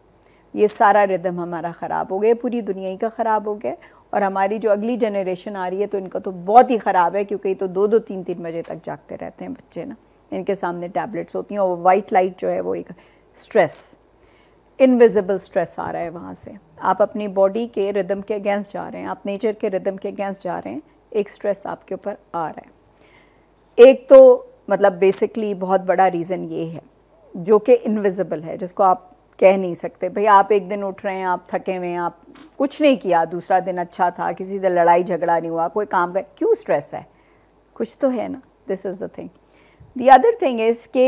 ये सारा रिदम हमारा ख़राब हो गया पूरी दुनिया ही का ख़राब हो गया और हमारी जो अगली जनरेशन आ रही है तो इनका तो बहुत ही ख़राब है क्योंकि ये तो दो दो तीन तीन बजे तक जागते रहते हैं बच्चे ना इनके सामने टैबलेट्स होती हैं और वाइट लाइट जो है वो एक स्ट्रेस इनविजिबल स्ट्रेस आ रहा है वहाँ से आप अपनी बॉडी के रिदम के अगेंस्ट जा रहे हैं आप नेचर के रिदम के अगेंस्ट जा रहे हैं एक स्ट्रेस आपके ऊपर आ रहा है एक तो मतलब बेसिकली बहुत बड़ा रीज़न ये है जो कि इनविजिबल है जिसको आप कह नहीं सकते भाई आप एक दिन उठ रहे हैं आप थके हुए हैं आप कुछ नहीं किया दूसरा दिन अच्छा था किसी से लड़ाई झगड़ा नहीं हुआ कोई काम कर क्यों स्ट्रेस है कुछ तो है ना this is the thing the other thing is के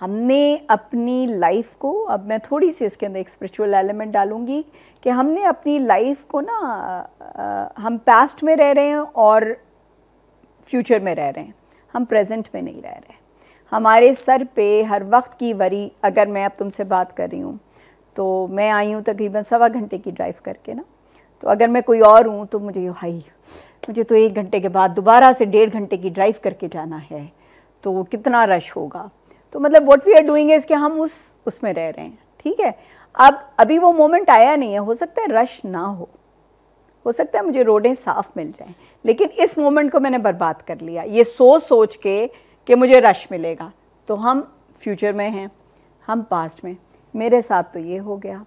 हमने अपनी लाइफ को अब मैं थोड़ी सी इसके अंदर एक स्पिरिचुअल एलिमेंट डालूंगी कि हमने अपनी लाइफ को ना हम पास्ट में रह रहे हैं और फ्यूचर में रह रहे हैं हम प्रेजेंट में नहीं रह रहे हमारे सर पे हर वक्त की वरी अगर मैं अब तुमसे बात कर रही हूँ तो मैं आई हूँ तकरीबन सवा घंटे की ड्राइव करके ना तो अगर मैं कोई और हूँ तो मुझे हाई मुझे तो एक घंटे के बाद दोबारा से डेढ़ घंटे की ड्राइव करके जाना है तो कितना रश होगा तो मतलब what we are doing is कि हम उस उसमें रह रहे हैं ठीक है अब अभी वो मोमेंट आया नहीं है हो सकता है रश ना हो हो सकता है मुझे रोडें साफ़ मिल जाएं लेकिन इस मोमेंट को मैंने बर्बाद कर लिया ये सोच सोच के कि मुझे रश मिलेगा तो हम फ्यूचर में हैं हम पास्ट में मेरे साथ तो ये हो गया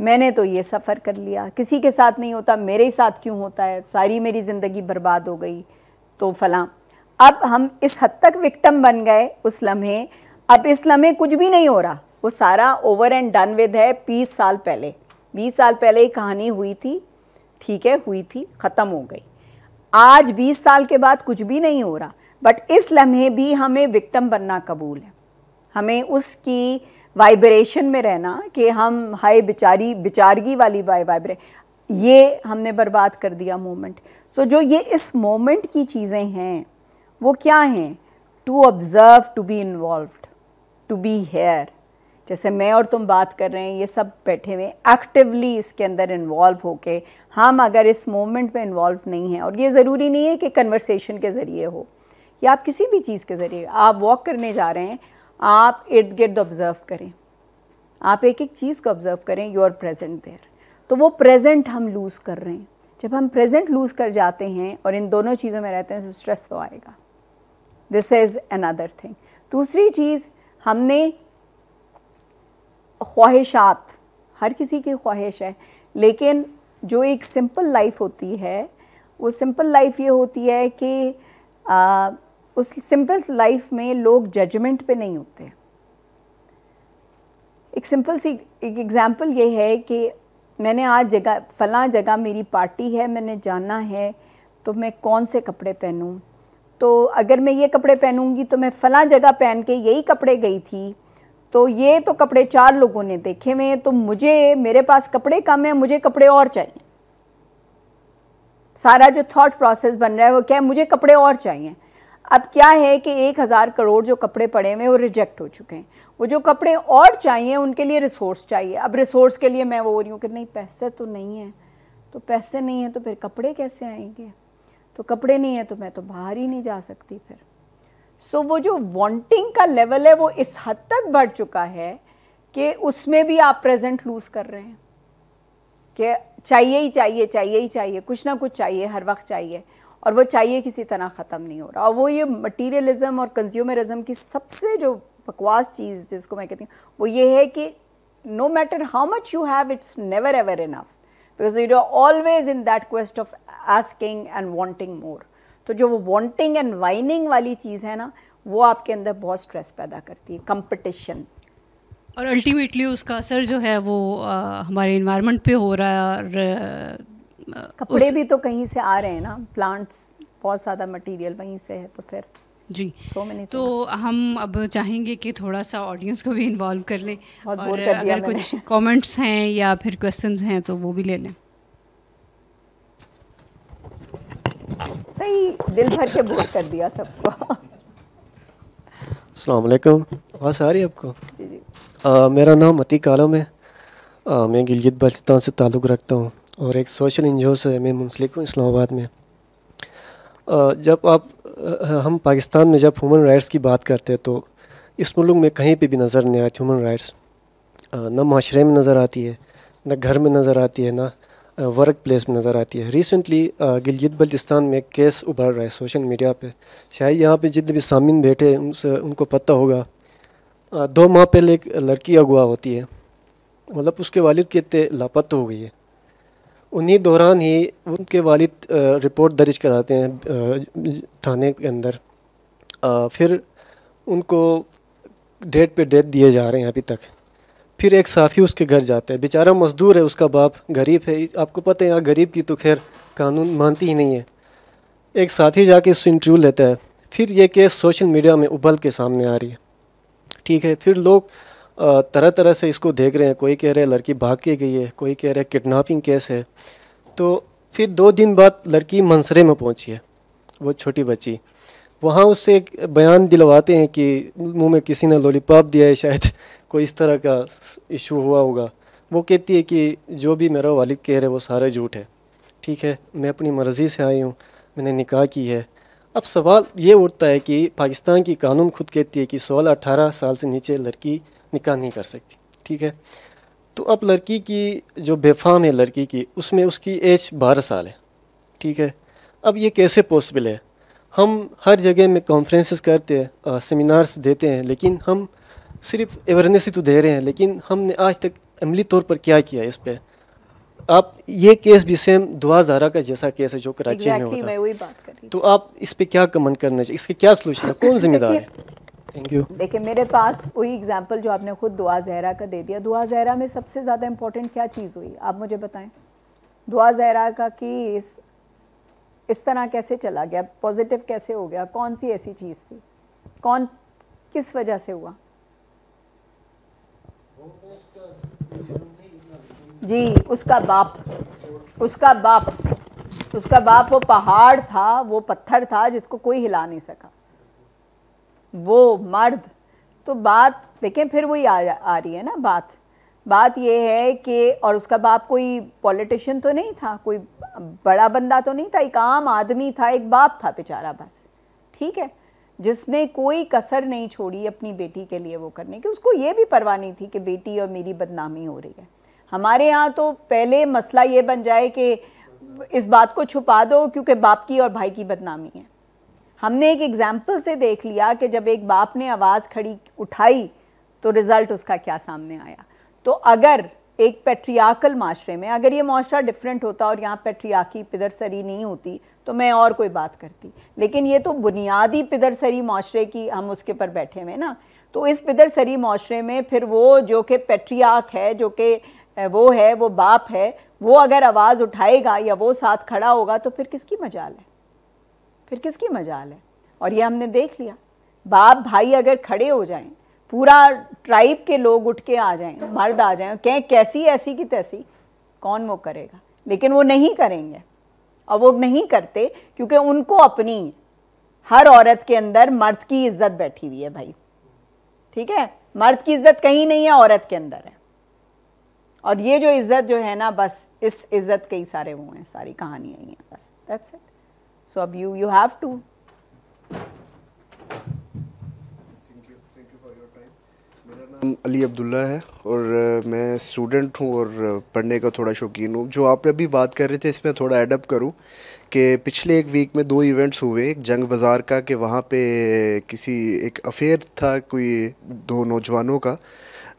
मैंने तो ये सफ़र कर लिया किसी के साथ नहीं होता मेरे ही साथ क्यों होता है सारी मेरी ज़िंदगी बर्बाद हो गई तो फलां अब हम इस हद तक विक्टम बन गए उस लम्हे अब इस लम्हे कुछ भी नहीं हो रहा वो सारा ओवर एंड डन विद है बीस साल पहले बीस साल पहले ही कहानी हुई थी ठीक है हुई थी ख़त्म हो गई आज बीस साल के बाद कुछ भी नहीं हो रहा बट इस लम्हे भी हमें विक्टम बनना कबूल है हमें उसकी वाइब्रेशन में रहना कि हम हाई बिचारी बिचारगी वाली वाई वाइब्रे ये हमने बर्बाद कर दिया मोमेंट सो so, जो ये इस मोमेंट की चीज़ें हैं वो क्या हैं to observe to be involve to be here जैसे मैं और तुम बात कर रहे हैं ये सब बैठे हुए एक्टिवली इसके अंदर इन्वॉल्व होके हम अगर इस मोमेंट में इन्वॉल्व नहीं हैं और ये ज़रूरी नहीं है कि कन्वर्सेशन के ज़रिए हो या आप किसी भी चीज़ के ज़रिए आप वॉक करने जा रहे हैं आप इर्द गिर्द ऑब्ज़र्व करें आप एक एक चीज़ को ऑब्ज़र्व करें यू आर प्रेजेंट देयर तो वो प्रेजेंट हम लूज़ कर रहे हैं जब हम प्रेजेंट लूज़ कर जाते हैं और इन दोनों चीज़ों में रहते हैं तो स्ट्रेस तो आएगा दिस इज़ अनदर थिंग दूसरी चीज़ हमने ख्वाहिशात हर किसी की ख्वाहिश है लेकिन जो एक सिंपल लाइफ होती है वो सिंपल लाइफ ये होती है कि उस सिंपल लाइफ में लोग जजमेंट पे नहीं होते एक सिंपल सी एक एग्ज़ाम्पल ये है कि मैंने आज जगह फ़ला जगह मेरी पार्टी है मैंने जाना है तो मैं कौन से कपड़े पहनूं तो अगर मैं ये कपड़े पहनूंगी तो मैं फ़ला जगह पहन के यही कपड़े गई थी तो ये तो कपड़े चार लोगों ने देखे हुए तो मुझे मेरे पास कपड़े कम है मुझे कपड़े और चाहिए सारा जो थॉट प्रोसेस बन रहा है वो क्या है मुझे कपड़े और चाहिए अब क्या है कि एक हज़ार करोड़ जो कपड़े पड़े हुए हैं वो रिजेक्ट हो चुके हैं वो जो कपड़े और चाहिए उनके लिए रिसोर्स चाहिए अब रिसोर्स के लिए मैं वो बोल रही हूँ कि नहीं पैसे तो नहीं है तो पैसे नहीं हैं तो फिर कपड़े कैसे आएंगे तो कपड़े नहीं है तो मैं तो बाहर ही नहीं जा सकती फिर सो so, वो जो वांटिंग का लेवल है वो इस हद तक बढ़ चुका है कि उसमें भी आप प्रेजेंट लूज़ कर रहे हैं कि चाहिए ही चाहिए चाहिए ही चाहिए कुछ ना कुछ चाहिए हर वक्त चाहिए और वो चाहिए किसी तरह ख़त्म नहीं हो रहा और वो ये मटीरियलिज़म और कंज्यूमरिज़म की सबसे जो बकवास चीज़ जिसको मैं कहती हूँ वो ये है कि no matter how much you have it's never ever enough because you are always in that quest of asking and wanting more तो जो वो वॉन्टिंग एंड वाइनिंग वाली चीज़ है ना वो आपके अंदर बहुत स्ट्रेस पैदा करती है कंपटिशन और अल्टीमेटली उसका असर जो है वो आ, हमारे इन्वायरमेंट पे हो रहा है और कपड़े उस... भी तो कहीं से आ रहे हैं ना प्लांट्स बहुत ज़्यादा मटेरियल वहीं से है तो फिर जी so तो हम अब चाहेंगे कि थोड़ा सा ऑडियंस को भी इन्वॉल्व कर लें और कर अगर कुछ कमेंट्स हैं या फिर क्वेश्चंस हैं तो वो भी ले लें सही दिल भर के बोर कर दिया सबको अस्सलाम वालेकुम आवाज़ आ रही है आपको जी जी आ, मेरा नाम अतीक आलम है आ, मैं गिलगित बल्चिस्तान से ताल्लुक़ रखता हूँ और एक सोशल ओ से मैं मुंसलिक हूँ इस्लामाबाद में जब आप हम पाकिस्तान में जब ह्यूमन राइट्स की बात करते हैं तो इस मुल्क में कहीं पे भी नज़र नहीं आती ह्यूमन राइट्स ना माशरे में नज़र आती है ना घर में नज़र आती है ना वर्क प्लेस में नज़र आती है रिसेंटली गिलगित बल्तिस्तान में एक केस उभर रहा है सोशल मीडिया पे शायद यहाँ पे जितने भी सामिन बैठे हैं उनसे उनको पता होगा दो माह पहले एक लड़की अगवा होती है मतलब उसके वालिद के इतने लापत हो गई है उन्हीं दौरान ही उनके वालिद रिपोर्ट दर्ज कराते हैं थाने के अंदर फिर उनको डेट पे डेट दिए जा रहे हैं अभी तक फिर एक साफ़ी उसके घर जाते हैं बेचारा मजदूर है उसका बाप गरीब है आपको पता है यहाँ गरीब की तो खैर कानून मानती ही नहीं है एक साथी जाके उससे इंटरव्यू लेता है फिर ये केस सोशल मीडिया में उबल के सामने आ रही है ठीक है फिर लोग तरह तरह से इसको देख रहे हैं कोई कह रहे हैं लड़की भाग के गई है कोई कह रहे हैं किडनैपिंग केस है तो फिर दो दिन बाद लड़की मंसरे में पहुंची है वो छोटी बच्ची वहाँ उससे एक बयान दिलवाते हैं कि मुंह में किसी ने लॉलीपॉप दिया है शायद कोई इस तरह का इशू हुआ होगा वो कहती है कि जो भी मेरा वालिद कह रहे वो सारे झूठ है ठीक है मैं अपनी मर्ज़ी से आई हूँ मैंने निकाह की है अब सवाल ये उठता है कि पाकिस्तान की कानून खुद कहती है कि सोलह अठारह साल से नीचे लड़की निकाह नहीं कर सकती ठीक है तो अब लड़की की जो बेफाम है लड़की की उसमें उसकी एज बारह साल है ठीक है अब ये कैसे पॉसिबल है हम हर जगह में कॉन्फ्रेंसेस करते हैं सेमिनार्स देते हैं लेकिन हम सिर्फ अवेयरनेस ही तो दे रहे हैं लेकिन हमने आज तक अमली तौर पर क्या किया इस पर आप ये केस भी सेम दुआ जारा का जैसा केस है जो कराची exactly, में होता है तो आप इस पे क्या कमेंट करना चाहिए इसके क्या सोल्यूशन है कौन जिम्मेदार है थैंक यू देखिए मेरे पास वही एग्जांपल जो आपने खुद दुआ जहरा का दे दिया दुआ जहरा में सबसे ज़्यादा इम्पोर्टेंट क्या चीज़ हुई आप मुझे बताएं दुआ जहरा का कि इस इस तरह कैसे चला गया पॉजिटिव कैसे हो गया कौन सी ऐसी चीज़ थी कौन किस वजह से हुआ जी उसका बाप उसका बाप उसका बाप वो पहाड़ था वो पत्थर था जिसको कोई हिला नहीं सका वो मर्द तो बात देखें फिर वही आ, आ रही है ना बात बात यह है कि और उसका बाप कोई पॉलिटिशियन तो नहीं था कोई बड़ा बंदा तो नहीं था एक आम आदमी था एक बाप था बेचारा बस ठीक है जिसने कोई कसर नहीं छोड़ी अपनी बेटी के लिए वो करने की उसको ये भी परवाह नहीं थी कि बेटी और मेरी बदनामी हो रही है हमारे यहाँ तो पहले मसला ये बन जाए कि इस बात को छुपा दो क्योंकि बाप की और भाई की बदनामी है हमने एक एग्जाम्पल से देख लिया कि जब एक बाप ने आवाज़ खड़ी उठाई तो रिज़ल्ट उसका क्या सामने आया तो अगर एक पेट्रियाकल माशरे में अगर ये माशरा डिफरेंट होता और यहाँ पेट्रियाकी पिदरसरी नहीं होती तो मैं और कोई बात करती लेकिन ये तो बुनियादी पिदरसरी माशरे की हम उसके पर बैठे हुए ना तो इस पिदरसरी माशरे में फिर वो जो कि पेट्रियाक है जो कि वो है वो बाप है वो अगर आवाज़ उठाएगा या वो साथ खड़ा होगा तो फिर किसकी मजाल है फिर किसकी मजाल है और ये हमने देख लिया बाप भाई अगर खड़े हो जाएं पूरा ट्राइब के लोग उठ के आ जाएं मर्द आ जाएं कहें कैसी ऐसी की तैसी कौन वो करेगा लेकिन वो नहीं करेंगे और वो नहीं करते क्योंकि उनको अपनी हर औरत के अंदर मर्द की इज्जत बैठी हुई है भाई ठीक है मर्द की इज्जत कहीं नहीं है औरत के अंदर है और ये जो इज्जत जो है ना बस इस इज्जत के ही सारे वो हैं सारी कहानियाँ ही हैं बस that's it So ab you you have to. अली अब्दुल्ला है और मैं स्टूडेंट हूँ और पढ़ने का थोड़ा शौकीन हूँ जो आप अभी बात कर रहे थे इसमें थोड़ा एडअप करूँ कि पिछले एक वीक में दो इवेंट्स हुए एक जंग बाज़ार का कि वहाँ पे किसी एक अफेयर था कोई दो नौजवानों का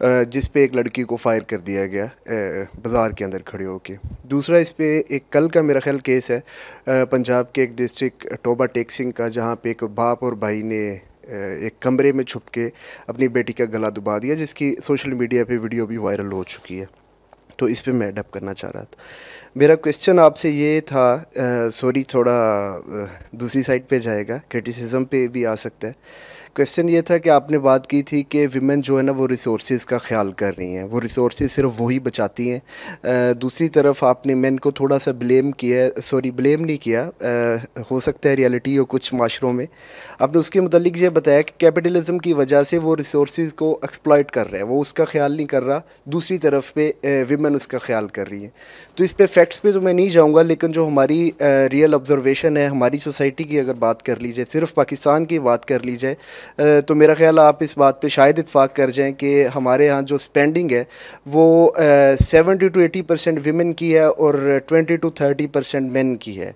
जिस पे एक लड़की को फायर कर दिया गया बाज़ार के अंदर खड़े होके दूसरा इस पे एक कल का मेरा ख्याल केस है पंजाब के एक डिस्ट्रिक्ट टोबा टेक्सिंग का जहाँ पे एक बाप और भाई ने एक कमरे में छुप के अपनी बेटी का गला दुबा दिया जिसकी सोशल मीडिया पे वीडियो भी वायरल हो चुकी है तो इस पर मैं डप करना चाह रहा था मेरा क्वेश्चन आपसे ये था सॉरी थोड़ा दूसरी साइड पे जाएगा क्रिटिसिज्म पे भी आ सकता है क्वेश्चन ये था कि आपने बात की थी कि विमेन जो है ना वो रिसोर्स का ख्याल कर रही हैं वो रिसोर्स सिर्फ वही बचाती हैं दूसरी तरफ आपने मेन को थोड़ा सा ब्लेम किया सॉरी ब्लेम नहीं किया आ, हो सकता है रियलिटी हो कुछ माशरों में आपने उसके मतलब ये बताया कि कैपिटलिज्म की वजह से वो रिसोर्स को एक्सप्लाइट कर रहा है वो उसका ख्याल नहीं कर रहा दूसरी तरफ पे विमेन उसका ख्याल कर रही हैं तो इस पर फैक्ट्स पर तो मैं नहीं जाऊँगा लेकिन जो हमारी रियल ऑब्जर्वेशन है हमारी सोसाइटी की अगर बात कर ली जाए सिर्फ पाकिस्तान की बात कर ली जाए तो मेरा ख्याल आप इस बात पे शायद इतफाक़ कर जाएं कि हमारे यहाँ जो स्पेंडिंग है वो seventy to eighty percent women की है और twenty to thirty percent man की है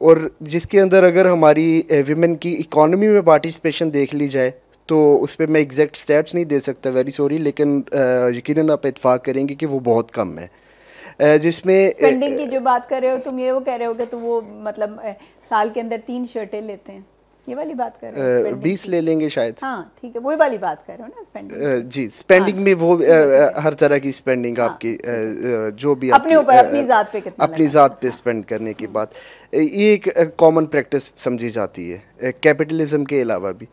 और जिसके अंदर अगर हमारी वीमेन की इकॉनमी में पार्टिसिपेशन देख ली जाए तो उस पर मैं एग्जैक्ट स्टेप्स नहीं दे सकता वेरी सॉरी लेकिन यकीन आप इतफाक़ करेंगे कि वो बहुत कम है जिसमें स्पेंडिंग की जो बात कर रहे हो तुम ये वो कह रहे हो कि तो वो मतलब साल के अंदर तीन शर्टें लेते हैं ये वाली बात कर रहे हैं बीस ले लेंगे शायद हाँ ठीक है वही वाली बात कर रहे हो ना स्पेंडिंग जी स्पेंडिंग हाँ, में वो आ, हाँ। हर तरह की स्पेंडिंग हाँ, आपकी आ, जो भी अपने ऊपर अपनी जात पे कितना अपनी जात पे स्पेंड करने की बात ये एक कॉमन प्रैक्टिस समझी जाती है कैपिटलिज्म के अलावा भी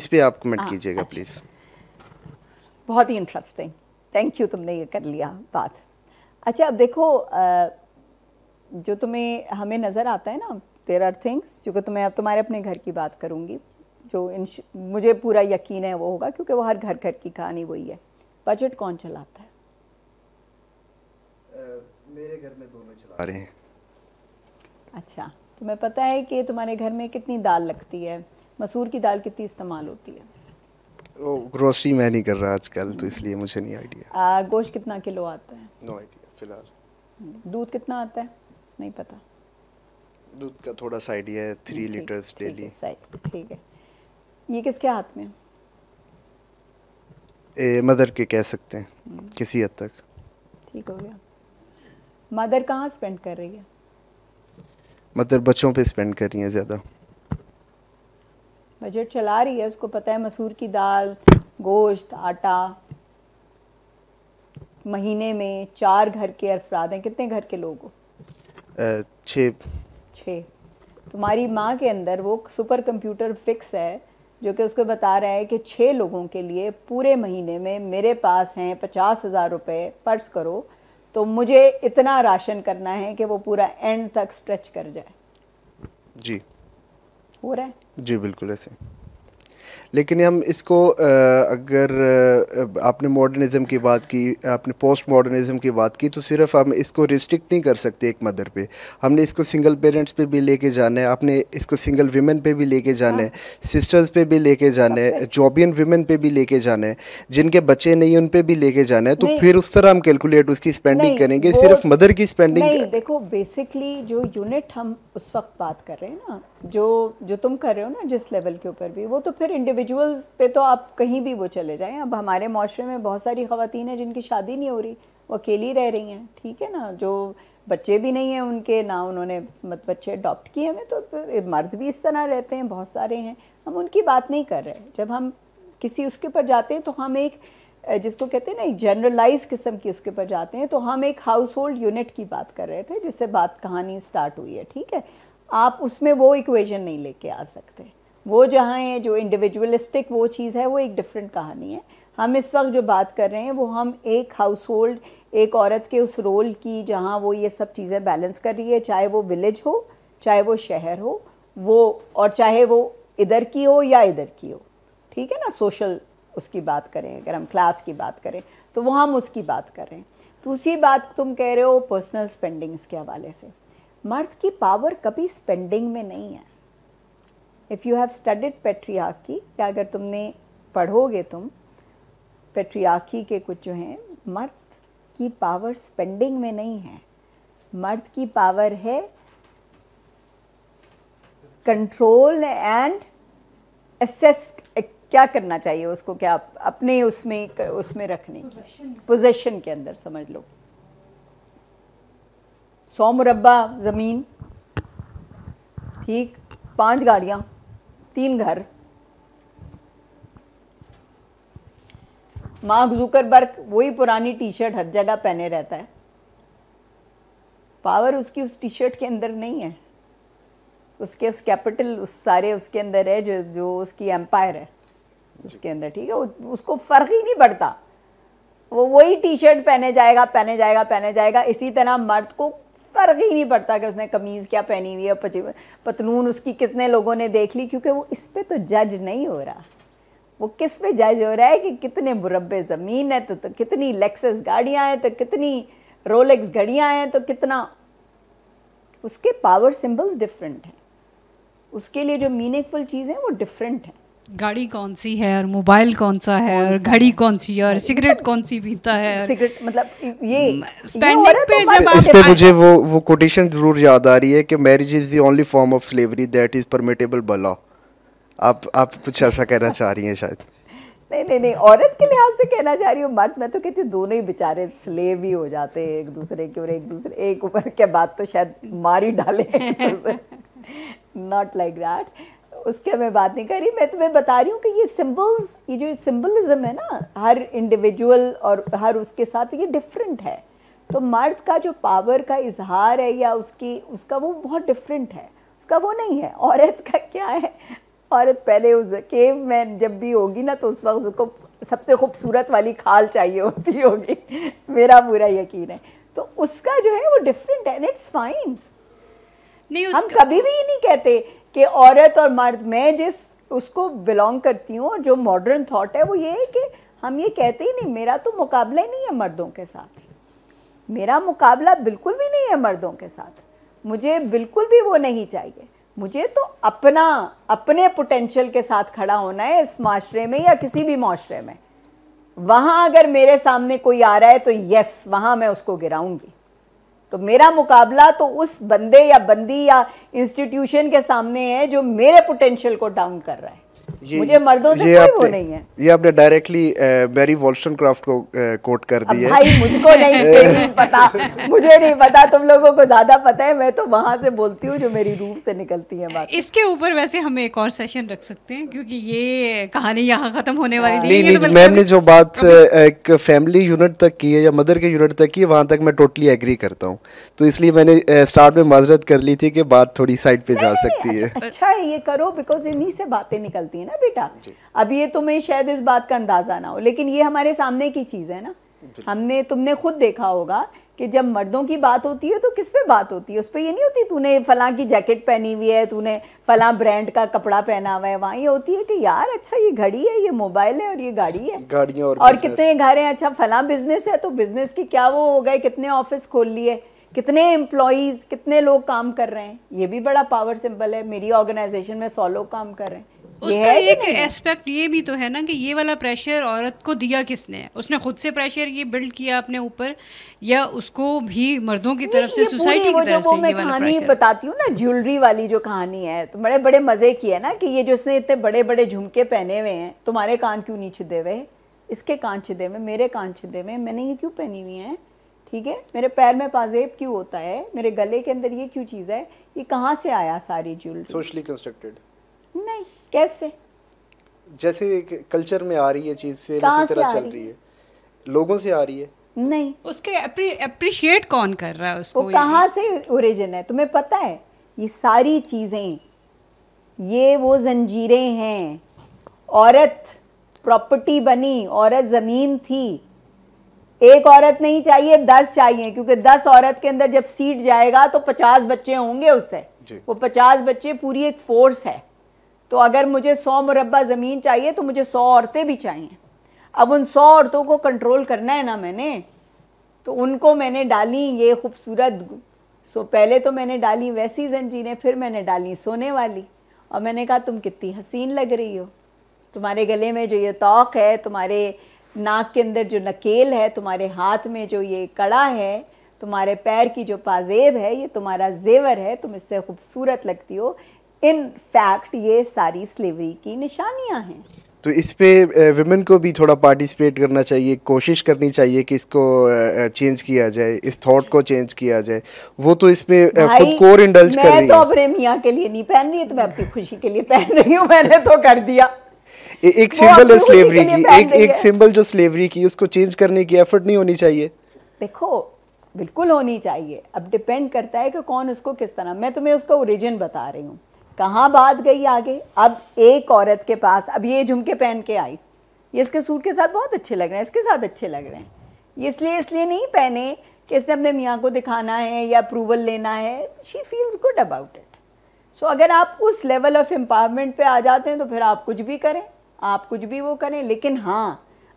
इस पे आप कमेंट हाँ, कीजिएगा प्लीज़ अच्छा। बहुत ही इंटरेस्टिंग थैंक यू तुमने ये कर लिया बात अच्छा अब देखो जो तुम्हें हमें नज़र आता है ना देर आर थिंग्स क्योंकि तो मैं अब तुम्हारे अपने घर की बात करूँगी जो इन मुझे पूरा यकीन है वो होगा क्योंकि वो हर घर घर की कहानी वही है बजट कौन चलाता है मेरे घर में दोनों चला रहे हैं अच्छा तुम्हें पता है कि तुम्हारे घर में कितनी दाल लगती है मसूर की दाल कितनी इस्तेमाल होती है ओ ग्रोसरी मैं नहीं कर रहा आजकल तो इसलिए मुझे नहीं आइडिया गोश्त कितना किलो आता है नो आइडिया फिलहाल दूध कितना आता है नहीं पता दूध का थोड़ा सा आइडिया है थ्री लीटर डेली ठीक है ये किसके हाथ में ए, मदर के कह सकते हैं हम्म। किसी हद तक ठीक हो गया मदर कहाँ स्पेंड कर रही है मदर बच्चों पे स्पेंड कर रही है ज़्यादा बजट चला रही है उसको पता है मसूर की दाल गोश्त आटा महीने में चार घर के अफराद हैं कितने घर के लोग हो छः छः तुम्हारी माँ के अंदर वो सुपर कंप्यूटर फिक्स है जो कि उसको बता रहा है कि छः लोगों के लिए पूरे महीने में मेरे पास हैं पचास हज़ार रुपये पर्स करो तो मुझे इतना राशन करना है कि वो पूरा एंड तक स्ट्रेच कर जाए जी हो रहा है जी बिल्कुल ऐसे लेकिन हम इसको अगर आपने मॉडर्निज़म की बात की आपने पोस्ट मॉडर्निज़म की बात की तो सिर्फ हम इसको रिस्ट्रिक्ट नहीं कर सकते एक मदर पे हमने इसको सिंगल पेरेंट्स पे भी लेके जाना है आपने इसको सिंगल वीमेन पे भी लेके जाना है सिस्टर्स हाँ। पे भी लेके जाना है जॉबियन वीमेन पे भी लेके जाना है जिनके बच्चे नहीं उन पर भी लेके जाना है तो फिर उस तरह हम कैलकुलेट उसकी स्पेंडिंग करेंगे सिर्फ मदर की स्पेंडिंग देखो बेसिकली जो यूनिट हम उस वक्त बात कर रहे हैं ना जो जो तुम कर रहे हो ना जिस लेवल के ऊपर भी वो तो फिर इंडिविजुअल इंडिविजुअल्स पे तो आप कहीं भी वो चले जाएं अब हमारे माशरे में बहुत सारी ख़वान हैं जिनकी शादी नहीं हो रही वो अकेली रह रही हैं ठीक है ना जो बच्चे भी नहीं हैं उनके ना उन्होंने मत बच्चे अडॉप्ट किए हमें तो मर्द भी इस तरह रहते हैं बहुत सारे हैं हम उनकी बात नहीं कर रहे जब हम किसी उसके ऊपर जाते हैं तो हम एक जिसको कहते हैं ना एक जनरलाइज किस्म की उसके ऊपर जाते हैं तो हम एक हाउस होल्ड यूनिट की बात कर रहे थे जिससे बात कहानी स्टार्ट हुई है ठीक है आप उसमें वो इक्वेजन नहीं लेके आ सकते वो जहाँ है जो इंडिविजुअलिस्टिक वो चीज़ है वो एक डिफरेंट कहानी है हम इस वक्त जो बात कर रहे हैं वो हम एक हाउस होल्ड एक औरत के उस रोल की जहाँ वो ये सब चीज़ें बैलेंस कर रही है चाहे वो विलेज हो चाहे वो शहर हो वो और चाहे वो इधर की हो या इधर की हो ठीक है ना सोशल उसकी बात करें अगर हम क्लास की बात करें तो वो हम उसकी बात कर रहे हैं दूसरी बात तुम कह रहे हो पर्सनल स्पेंडिंग्स के हवाले से मर्द की पावर कभी स्पेंडिंग में नहीं है if you have studied patriarchy या अगर तुमने पढ़ोगे तुम पेट्रियाकी के कुछ जो हैं मर्द की पावर स्पेंडिंग में नहीं है मर्द की पावर है कंट्रोल एंड असेस क्या करना चाहिए उसको क्या अपने उसमें उसमें रखने की पोजेशन के अंदर समझ लो सौ मुरबा ज़मीन ठीक पांच गाड़ियाँ तीन घर मार्क जुकरबर्ग वही पुरानी टी शर्ट हर जगह पहने रहता है पावर उसकी उस टी शर्ट के अंदर नहीं है उसके उस कैपिटल उस सारे उसके अंदर है जो जो उसकी एम्पायर है उसके अंदर ठीक है उसको फ़र्क ही नहीं पड़ता वो वही टी शर्ट पहने जाएगा पहने जाएगा पहने जाएगा इसी तरह मर्द को फ़र्क ही नहीं पड़ता कि उसने कमीज़ क्या पहनी हुई है पचीव पतलून उसकी कितने लोगों ने देख ली क्योंकि वो इस पर तो जज नहीं हो रहा वो किस पे जज हो रहा है कि कितने मुरबे ज़मीन है तो, तो कितनी लेक्सस गाड़ियाँ हैं तो कितनी रोलेक्स घड़ियाँ हैं तो कितना उसके पावर सिंबल्स डिफरेंट हैं उसके लिए जो मीनिंगफुल चीज़ें वो डिफरेंट हैं गाड़ी कौन सी है और मोबाइल कौन सा है और घड़ी कौन सी है और सिगरेट कौन सी पीता है सिगरेट मतलब ये स्पेंडिंग पे जब इस पे मुझे वो वो कोटेशन जरूर याद आ रही है कि marriage is the only form of slavery that is permittable by law आप आप कुछ ऐसा कहना चाह रही हैं शायद नहीं नहीं नहीं औरत के लिहाज से कहना चाह रही हूँ मर्द मैं तो कहती हूँ दोनों ही बेचारे स्लेव ही हो जाते हैं एक दूसरे के और एक दूसरे एक ऊपर के बाद तो शायद मार ही डाले नॉट लाइक दैट उसके मैं बात नहीं कर रही मैं तुम्हें बता रही हूँ कि ये सिंबल्स ये जो सिंबलिज्म है ना हर इंडिविजुअल और हर उसके साथ ये डिफरेंट है तो मर्द का जो पावर का इजहार है या उसकी उसका वो बहुत डिफरेंट है उसका वो नहीं है औरत का क्या है औरत पहले उस केव में जब भी होगी ना तो उस वक्त उसको सबसे खूबसूरत वाली खाल चाहिए होती होगी मेरा पूरा यकीन है तो उसका जो है वो डिफरेंट है एंड इट्स फाइन नहीं हम कभी भी नहीं कहते कि औरत और मर्द मैं जिस उसको बिलोंग करती हूँ और जो मॉडर्न थाट है वो ये है कि हम ये कहते ही नहीं मेरा तो मुकाबला ही नहीं है मर्दों के साथ मेरा मुकाबला बिल्कुल भी नहीं है मर्दों के साथ मुझे बिल्कुल भी वो नहीं चाहिए मुझे तो अपना अपने पोटेंशियल के साथ खड़ा होना है इस माशरे में या किसी भी माशरे में वहाँ अगर मेरे सामने कोई आ रहा है तो यस वहाँ मैं उसको गिराऊंगी तो मेरा मुकाबला तो उस बंदे या बंदी या इंस्टीट्यूशन के सामने है जो मेरे पोटेंशियल को डाउन कर रहा है ये, मुझे मर्दों से कोई वो नहीं है ये आपने डायरेक्टली मैरी क्राफ्ट को कोट uh, कर दी है भाई मुझको नहीं पता मुझे नहीं पता तुम लोगों को ज्यादा पता है मैं तो वहां से बोलती हूँ जो मेरी रूप से निकलती है बात इसके ऊपर वैसे हम एक और सेशन रख सकते हैं क्योंकि ये कहानी यहाँ खत्म होने वाली हाँ। नहीं नहीं, तो नहीं मतलब मैम ने जो बात uh, एक फैमिली यूनिट तक की है या मदर के यूनिट तक की है वहाँ तक मैं टोटली एग्री करता हूँ तो इसलिए मैंने स्टार्ट uh, में माजरत कर ली थी कि बात थोड़ी साइड पे जा सकती अच्छा, है अच्छा ये करो बिकॉज इन्हीं से बातें निकलती करती है ना बेटा अब ये तुम्हें शायद इस बात का अंदाज़ा ना हो लेकिन ये हमारे सामने की चीज़ है ना हमने तुमने खुद देखा होगा कि जब मर्दों की बात होती है तो किस पे बात होती है उस पर ये नहीं होती तूने फलां की जैकेट पहनी हुई है तूने फलां ब्रांड का कपड़ा पहना हुआ है वहाँ ये होती है कि यार अच्छा ये घड़ी है ये मोबाइल है और ये गाड़ी है गाड़ियाँ और, और कितने घर हैं अच्छा फलां बिजनेस है तो बिजनेस के क्या वो हो गए कितने ऑफिस खोल लिए कितने एम्प्लॉयज़ कितने लोग काम कर रहे हैं ये भी बड़ा पावर सिंपल है मेरी ऑर्गेनाइजेशन में सौ लोग काम कर रहे हैं उसका एक एस्पेक्ट ये भी तो है ना कि ये वाला प्रेशर औरत को दिया किसने है उसने खुद से प्रेशर ये बिल्ड किया अपने ऊपर या उसको भी मर्दों की तरफ से सोसाइटी की तरफ से मैं प्रेशर बताती हूँ ना ज्वेलरी वाली जो कहानी है तो बड़े बड़े मज़े की है ना कि ये जो उसने इतने बड़े बड़े झुमके पहने हुए हैं तुम्हारे कान क्यों नीचे दे हुए इसके कान छिदे हुए मेरे कान छिदे हुए मैंने ये क्यों पहनी हुई है ठीक है मेरे पैर में पाजेब क्यों होता है मेरे गले के अंदर ये क्यों चीज़ है ये कहाँ से आया सारी ज्वेलरी सोशली कंस्ट्रक्टेड नहीं कैसे जैसे कल्चर में आ रही है चीज से उसी तरह चल रही है लोगों से आ रही है नहीं उसके अप्रिशिएट कौन कर रहा है उसको वो कहाँ से ओरिजिन है तुम्हें पता है ये सारी चीज़ें ये वो जंजीरें हैं औरत प्रॉपर्टी बनी औरत ज़मीन थी एक औरत नहीं चाहिए दस चाहिए क्योंकि दस औरत के अंदर जब सीट जाएगा तो पचास बच्चे होंगे उससे वो पचास बच्चे पूरी एक फोर्स है तो अगर मुझे सौ मुरबा ज़मीन चाहिए तो मुझे सौ औरतें भी चाहिए अब उन सौ औरतों को कंट्रोल करना है ना मैंने तो उनको मैंने डाली ये खूबसूरत सो पहले तो मैंने डाली वैसी जंजीरें फिर मैंने डाली सोने वाली और मैंने कहा तुम कितनी हसीन लग रही हो तुम्हारे गले में जो ये तोक है तुम्हारे नाक के अंदर जो नकेल है तुम्हारे हाथ में जो ये कड़ा है तुम्हारे पैर की जो पाजेब है ये तुम्हारा जेवर है तुम इससे खूबसूरत लगती हो इन फैक्ट ये सारी स्लेवरी की निशानियां हैं तो इस पे वुमेन को भी थोड़ा पार्टिसिपेट करना चाहिए कोशिश करनी चाहिए कि इसको चेंज किया जाए इस थॉट को चेंज किया जाए वो तो इसमें खुद कोर इंडल्ज कर रही है मैं तो अपने मियां के लिए नहीं पहन रही तो मैं अपनी खुशी के लिए पहन रही हूँ मैंने तो कर दिया ए, एक सिंबल है स्लेवरी की एक एक सिंबल जो स्लेवरी की उसको चेंज करने की एफर्ट नहीं होनी चाहिए देखो बिल्कुल होनी चाहिए अब डिपेंड करता है कि कौन उसको किस तरह मैं तुम्हें उसका ओरिजिन बता रही हूँ कहाँ बात गई आगे अब एक औरत के पास अब ये झुमके पहन के आई ये इसके सूट के साथ बहुत अच्छे लग रहे हैं इसके साथ अच्छे लग रहे हैं ये इसलिए इसलिए नहीं पहने कि इसने अपने मियाँ को दिखाना है या अप्रूवल लेना है she feels good about it so अगर आप उस लेवल ऑफ एम्पावरमेंट पे आ जाते हैं तो फिर आप कुछ भी करें आप कुछ भी वो करें लेकिन हाँ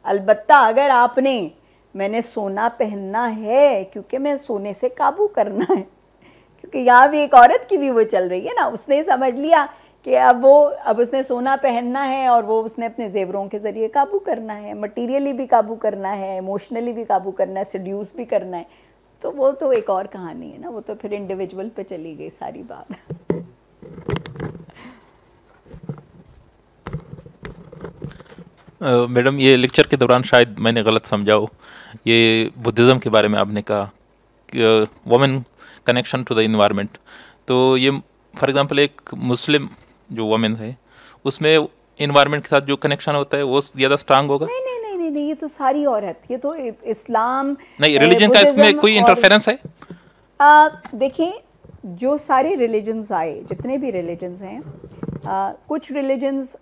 अलबत् अगर आपने मैंने सोना पहनना है क्योंकि मैं सोने से काबू करना है कि यहाँ भी एक औरत की भी वो चल रही है ना उसने समझ लिया कि अब वो अब उसने सोना पहनना है और वो उसने अपने जेवरों के ज़रिए काबू करना है मटीरियली भी काबू करना है इमोशनली भी काबू करना है सड्यूस भी करना है तो वो तो एक और कहानी है ना वो तो फिर इंडिविजुअल पे चली गई सारी बात मैडम uh, ये लेक्चर के दौरान शायद मैंने गलत समझा हो ये बुद्धिज़्म के बारे में आपने कहा women connection to the environment तो ये फॉर एग्ज़ाम्पल एक मुस्लिम जो वमेन है उसमें इन्वायरमेंट के साथ जो कनेक्शन होता है वो ज़्यादा स्ट्रांग होगा नहीं नहीं नहीं नहीं ये तो सारी औरत ये तो इस्लाम नहीं रिलीजन का इसमें कोई इंटरफेरेंस है देखिए जो सारे रिलीजन्स आए जितने भी रिलीजन्स हैं कुछ रिलीजन्स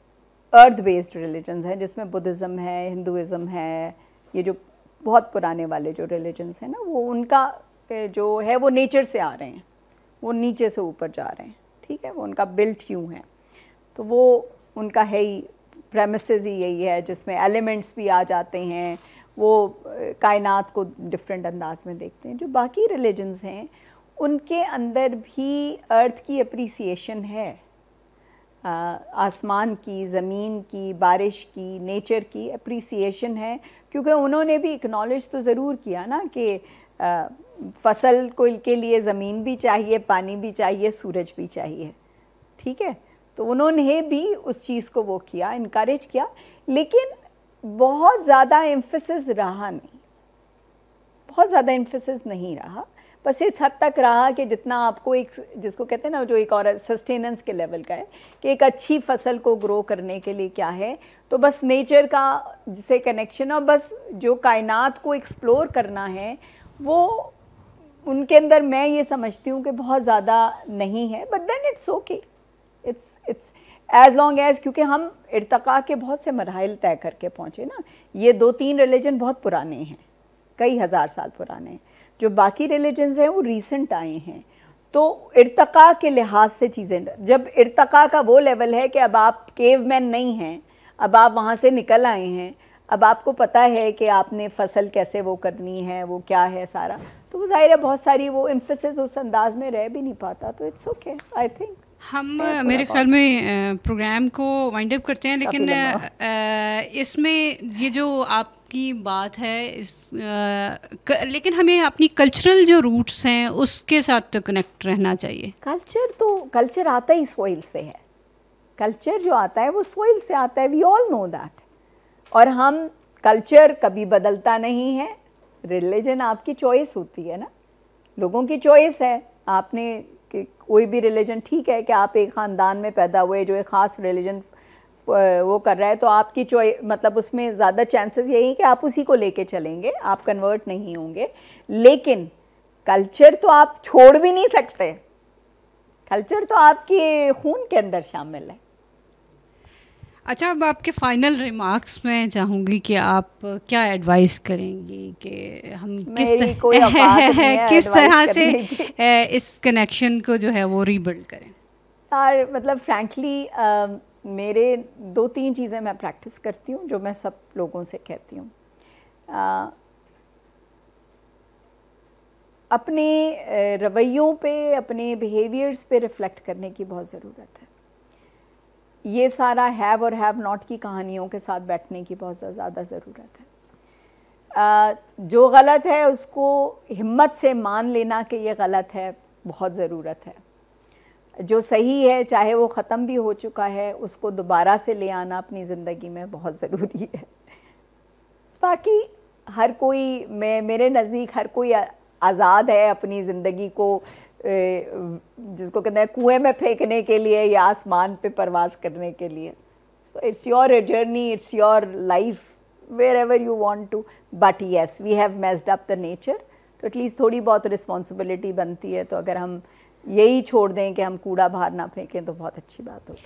अर्थ बेस्ड रिलीजन्स हैं जिसमें बुद्धिज़्म है हिंदुज़म है ये जो बहुत पुराने वाले जो रिलीजन्स हैं ना वो उनका के जो है वो नेचर से आ रहे हैं वो नीचे से ऊपर जा रहे हैं ठीक है वो उनका बिल्ट यूँ है तो वो उनका है ही प्रेमिस ही यही है जिसमें एलिमेंट्स भी आ जाते हैं वो कायनात को डिफरेंट अंदाज में देखते हैं जो बाकी रिलीजन्स हैं उनके अंदर भी अर्थ की अप्रिसिएशन है आसमान की ज़मीन की बारिश की नेचर की अप्रिसिएशन है क्योंकि उन्होंने भी इकनॉलेज तो ज़रूर किया ना कि फसल को के लिए ज़मीन भी चाहिए पानी भी चाहिए सूरज भी चाहिए ठीक है तो उन्होंने भी उस चीज़ को वो किया इनक्रेज किया लेकिन बहुत ज़्यादा एम्फेसिस रहा नहीं बहुत ज़्यादा एम्फेसिस नहीं रहा बस इस हद तक रहा कि जितना आपको एक जिसको कहते हैं ना जो एक और सस्टेनेंस के लेवल का है कि एक अच्छी फसल को ग्रो करने के लिए क्या है तो बस नेचर का जिसे कनेक्शन और बस जो कायनात को एक्सप्लोर करना है वो उनके अंदर मैं ये समझती हूँ कि बहुत ज़्यादा नहीं है but then it's okay it's it's as long as क्योंकि हम इरतका के बहुत से मरहल तय करके पहुँचे ना ये दो तीन रिलीजन बहुत पुराने हैं कई हज़ार साल पुराने हैं जो बाकी रिलीजन हैं वो रिसेंट आए हैं तो इरतका के लिहाज से चीज़ें जब इरतका का वो लेवल है कि अब आप केव मैन नहीं हैं अब आप वहाँ से निकल आए हैं अब आपको पता है कि आपने फसल कैसे वो करनी है वो क्या है सारा तो वो जाहिर है बहुत सारी वो इम्फेसिस उस अंदाज में रह भी नहीं पाता तो इट्स ओके आई थिंक हम मेरे ख्याल में प्रोग्राम को वाइंड अप करते हैं लेकिन इसमें ये जो आपकी बात है इस आ, क, लेकिन हमें अपनी कल्चरल जो रूट्स हैं उसके साथ तो कनेक्ट रहना चाहिए कल्चर तो कल्चर आता ही सोइल से है कल्चर जो आता है वो सोइल से आता है वी ऑल नो दैट और हम कल्चर कभी बदलता नहीं है रिलीजन आपकी चॉइस होती है ना लोगों की चॉइस है आपने कोई भी रिलीजन ठीक है कि आप एक ख़ानदान में पैदा हुए जो एक ख़ास रिलीजन वो कर रहा है तो आपकी चॉइस मतलब उसमें ज़्यादा चांसेस यही कि आप उसी को लेके चलेंगे आप कन्वर्ट नहीं होंगे लेकिन कल्चर तो आप छोड़ भी नहीं सकते कल्चर तो आपके खून के अंदर शामिल है अच्छा अब आपके फाइनल रिमार्क्स में चाहूँगी कि आप क्या एडवाइस करेंगी कि हम किस तरह किस तरह से इस कनेक्शन को जो है वो रीबिल्ड करें यार मतलब फ्रैंकली मेरे दो तीन चीज़ें मैं प्रैक्टिस करती हूँ जो मैं सब लोगों से कहती हूँ अपने रवैयों पे अपने बिहेवियर्स पे रिफ़्लेक्ट करने की बहुत ज़रूरत है ये सारा हैव और हैव नॉट की कहानियों के साथ बैठने की बहुत ज़्यादा ज़रूरत है आ, जो गलत है उसको हिम्मत से मान लेना कि ये गलत है बहुत ज़रूरत है जो सही है चाहे वो ख़त्म भी हो चुका है उसको दोबारा से ले आना अपनी ज़िंदगी में बहुत ज़रूरी है बाकी हर कोई मैं मेरे नज़दीक हर कोई आज़ाद है अपनी ज़िंदगी को जिसको कहते हैं कुएं में फेंकने के लिए या आसमान पे परवास करने के लिए it's your journey it's your life wherever you want to but yes we have messed up the nature तो एटलीस्ट थोड़ी बहुत रिस्पॉन्सिबिलिटी बनती है तो अगर हम यही छोड़ दें कि हम कूड़ा बाहर ना फेंकें तो बहुत अच्छी बात होगी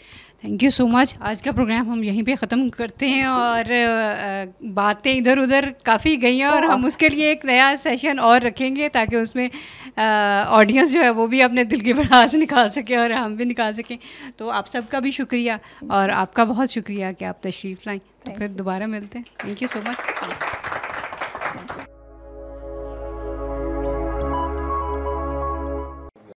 थैंक यू सो मच आज का प्रोग्राम हम यहीं पे ख़त्म करते हैं और बातें इधर उधर काफ़ी गई हैं और हम उसके लिए एक नया सेशन और रखेंगे ताकि उसमें ऑडियंस जो है वो भी अपने दिल की भड़ास निकाल सकें और हम भी निकाल सकें तो आप सबका भी शुक्रिया और आपका बहुत शुक्रिया कि आप तशरीफ़ लाएँ तो फिर दोबारा मिलते हैं थैंक यू सो मच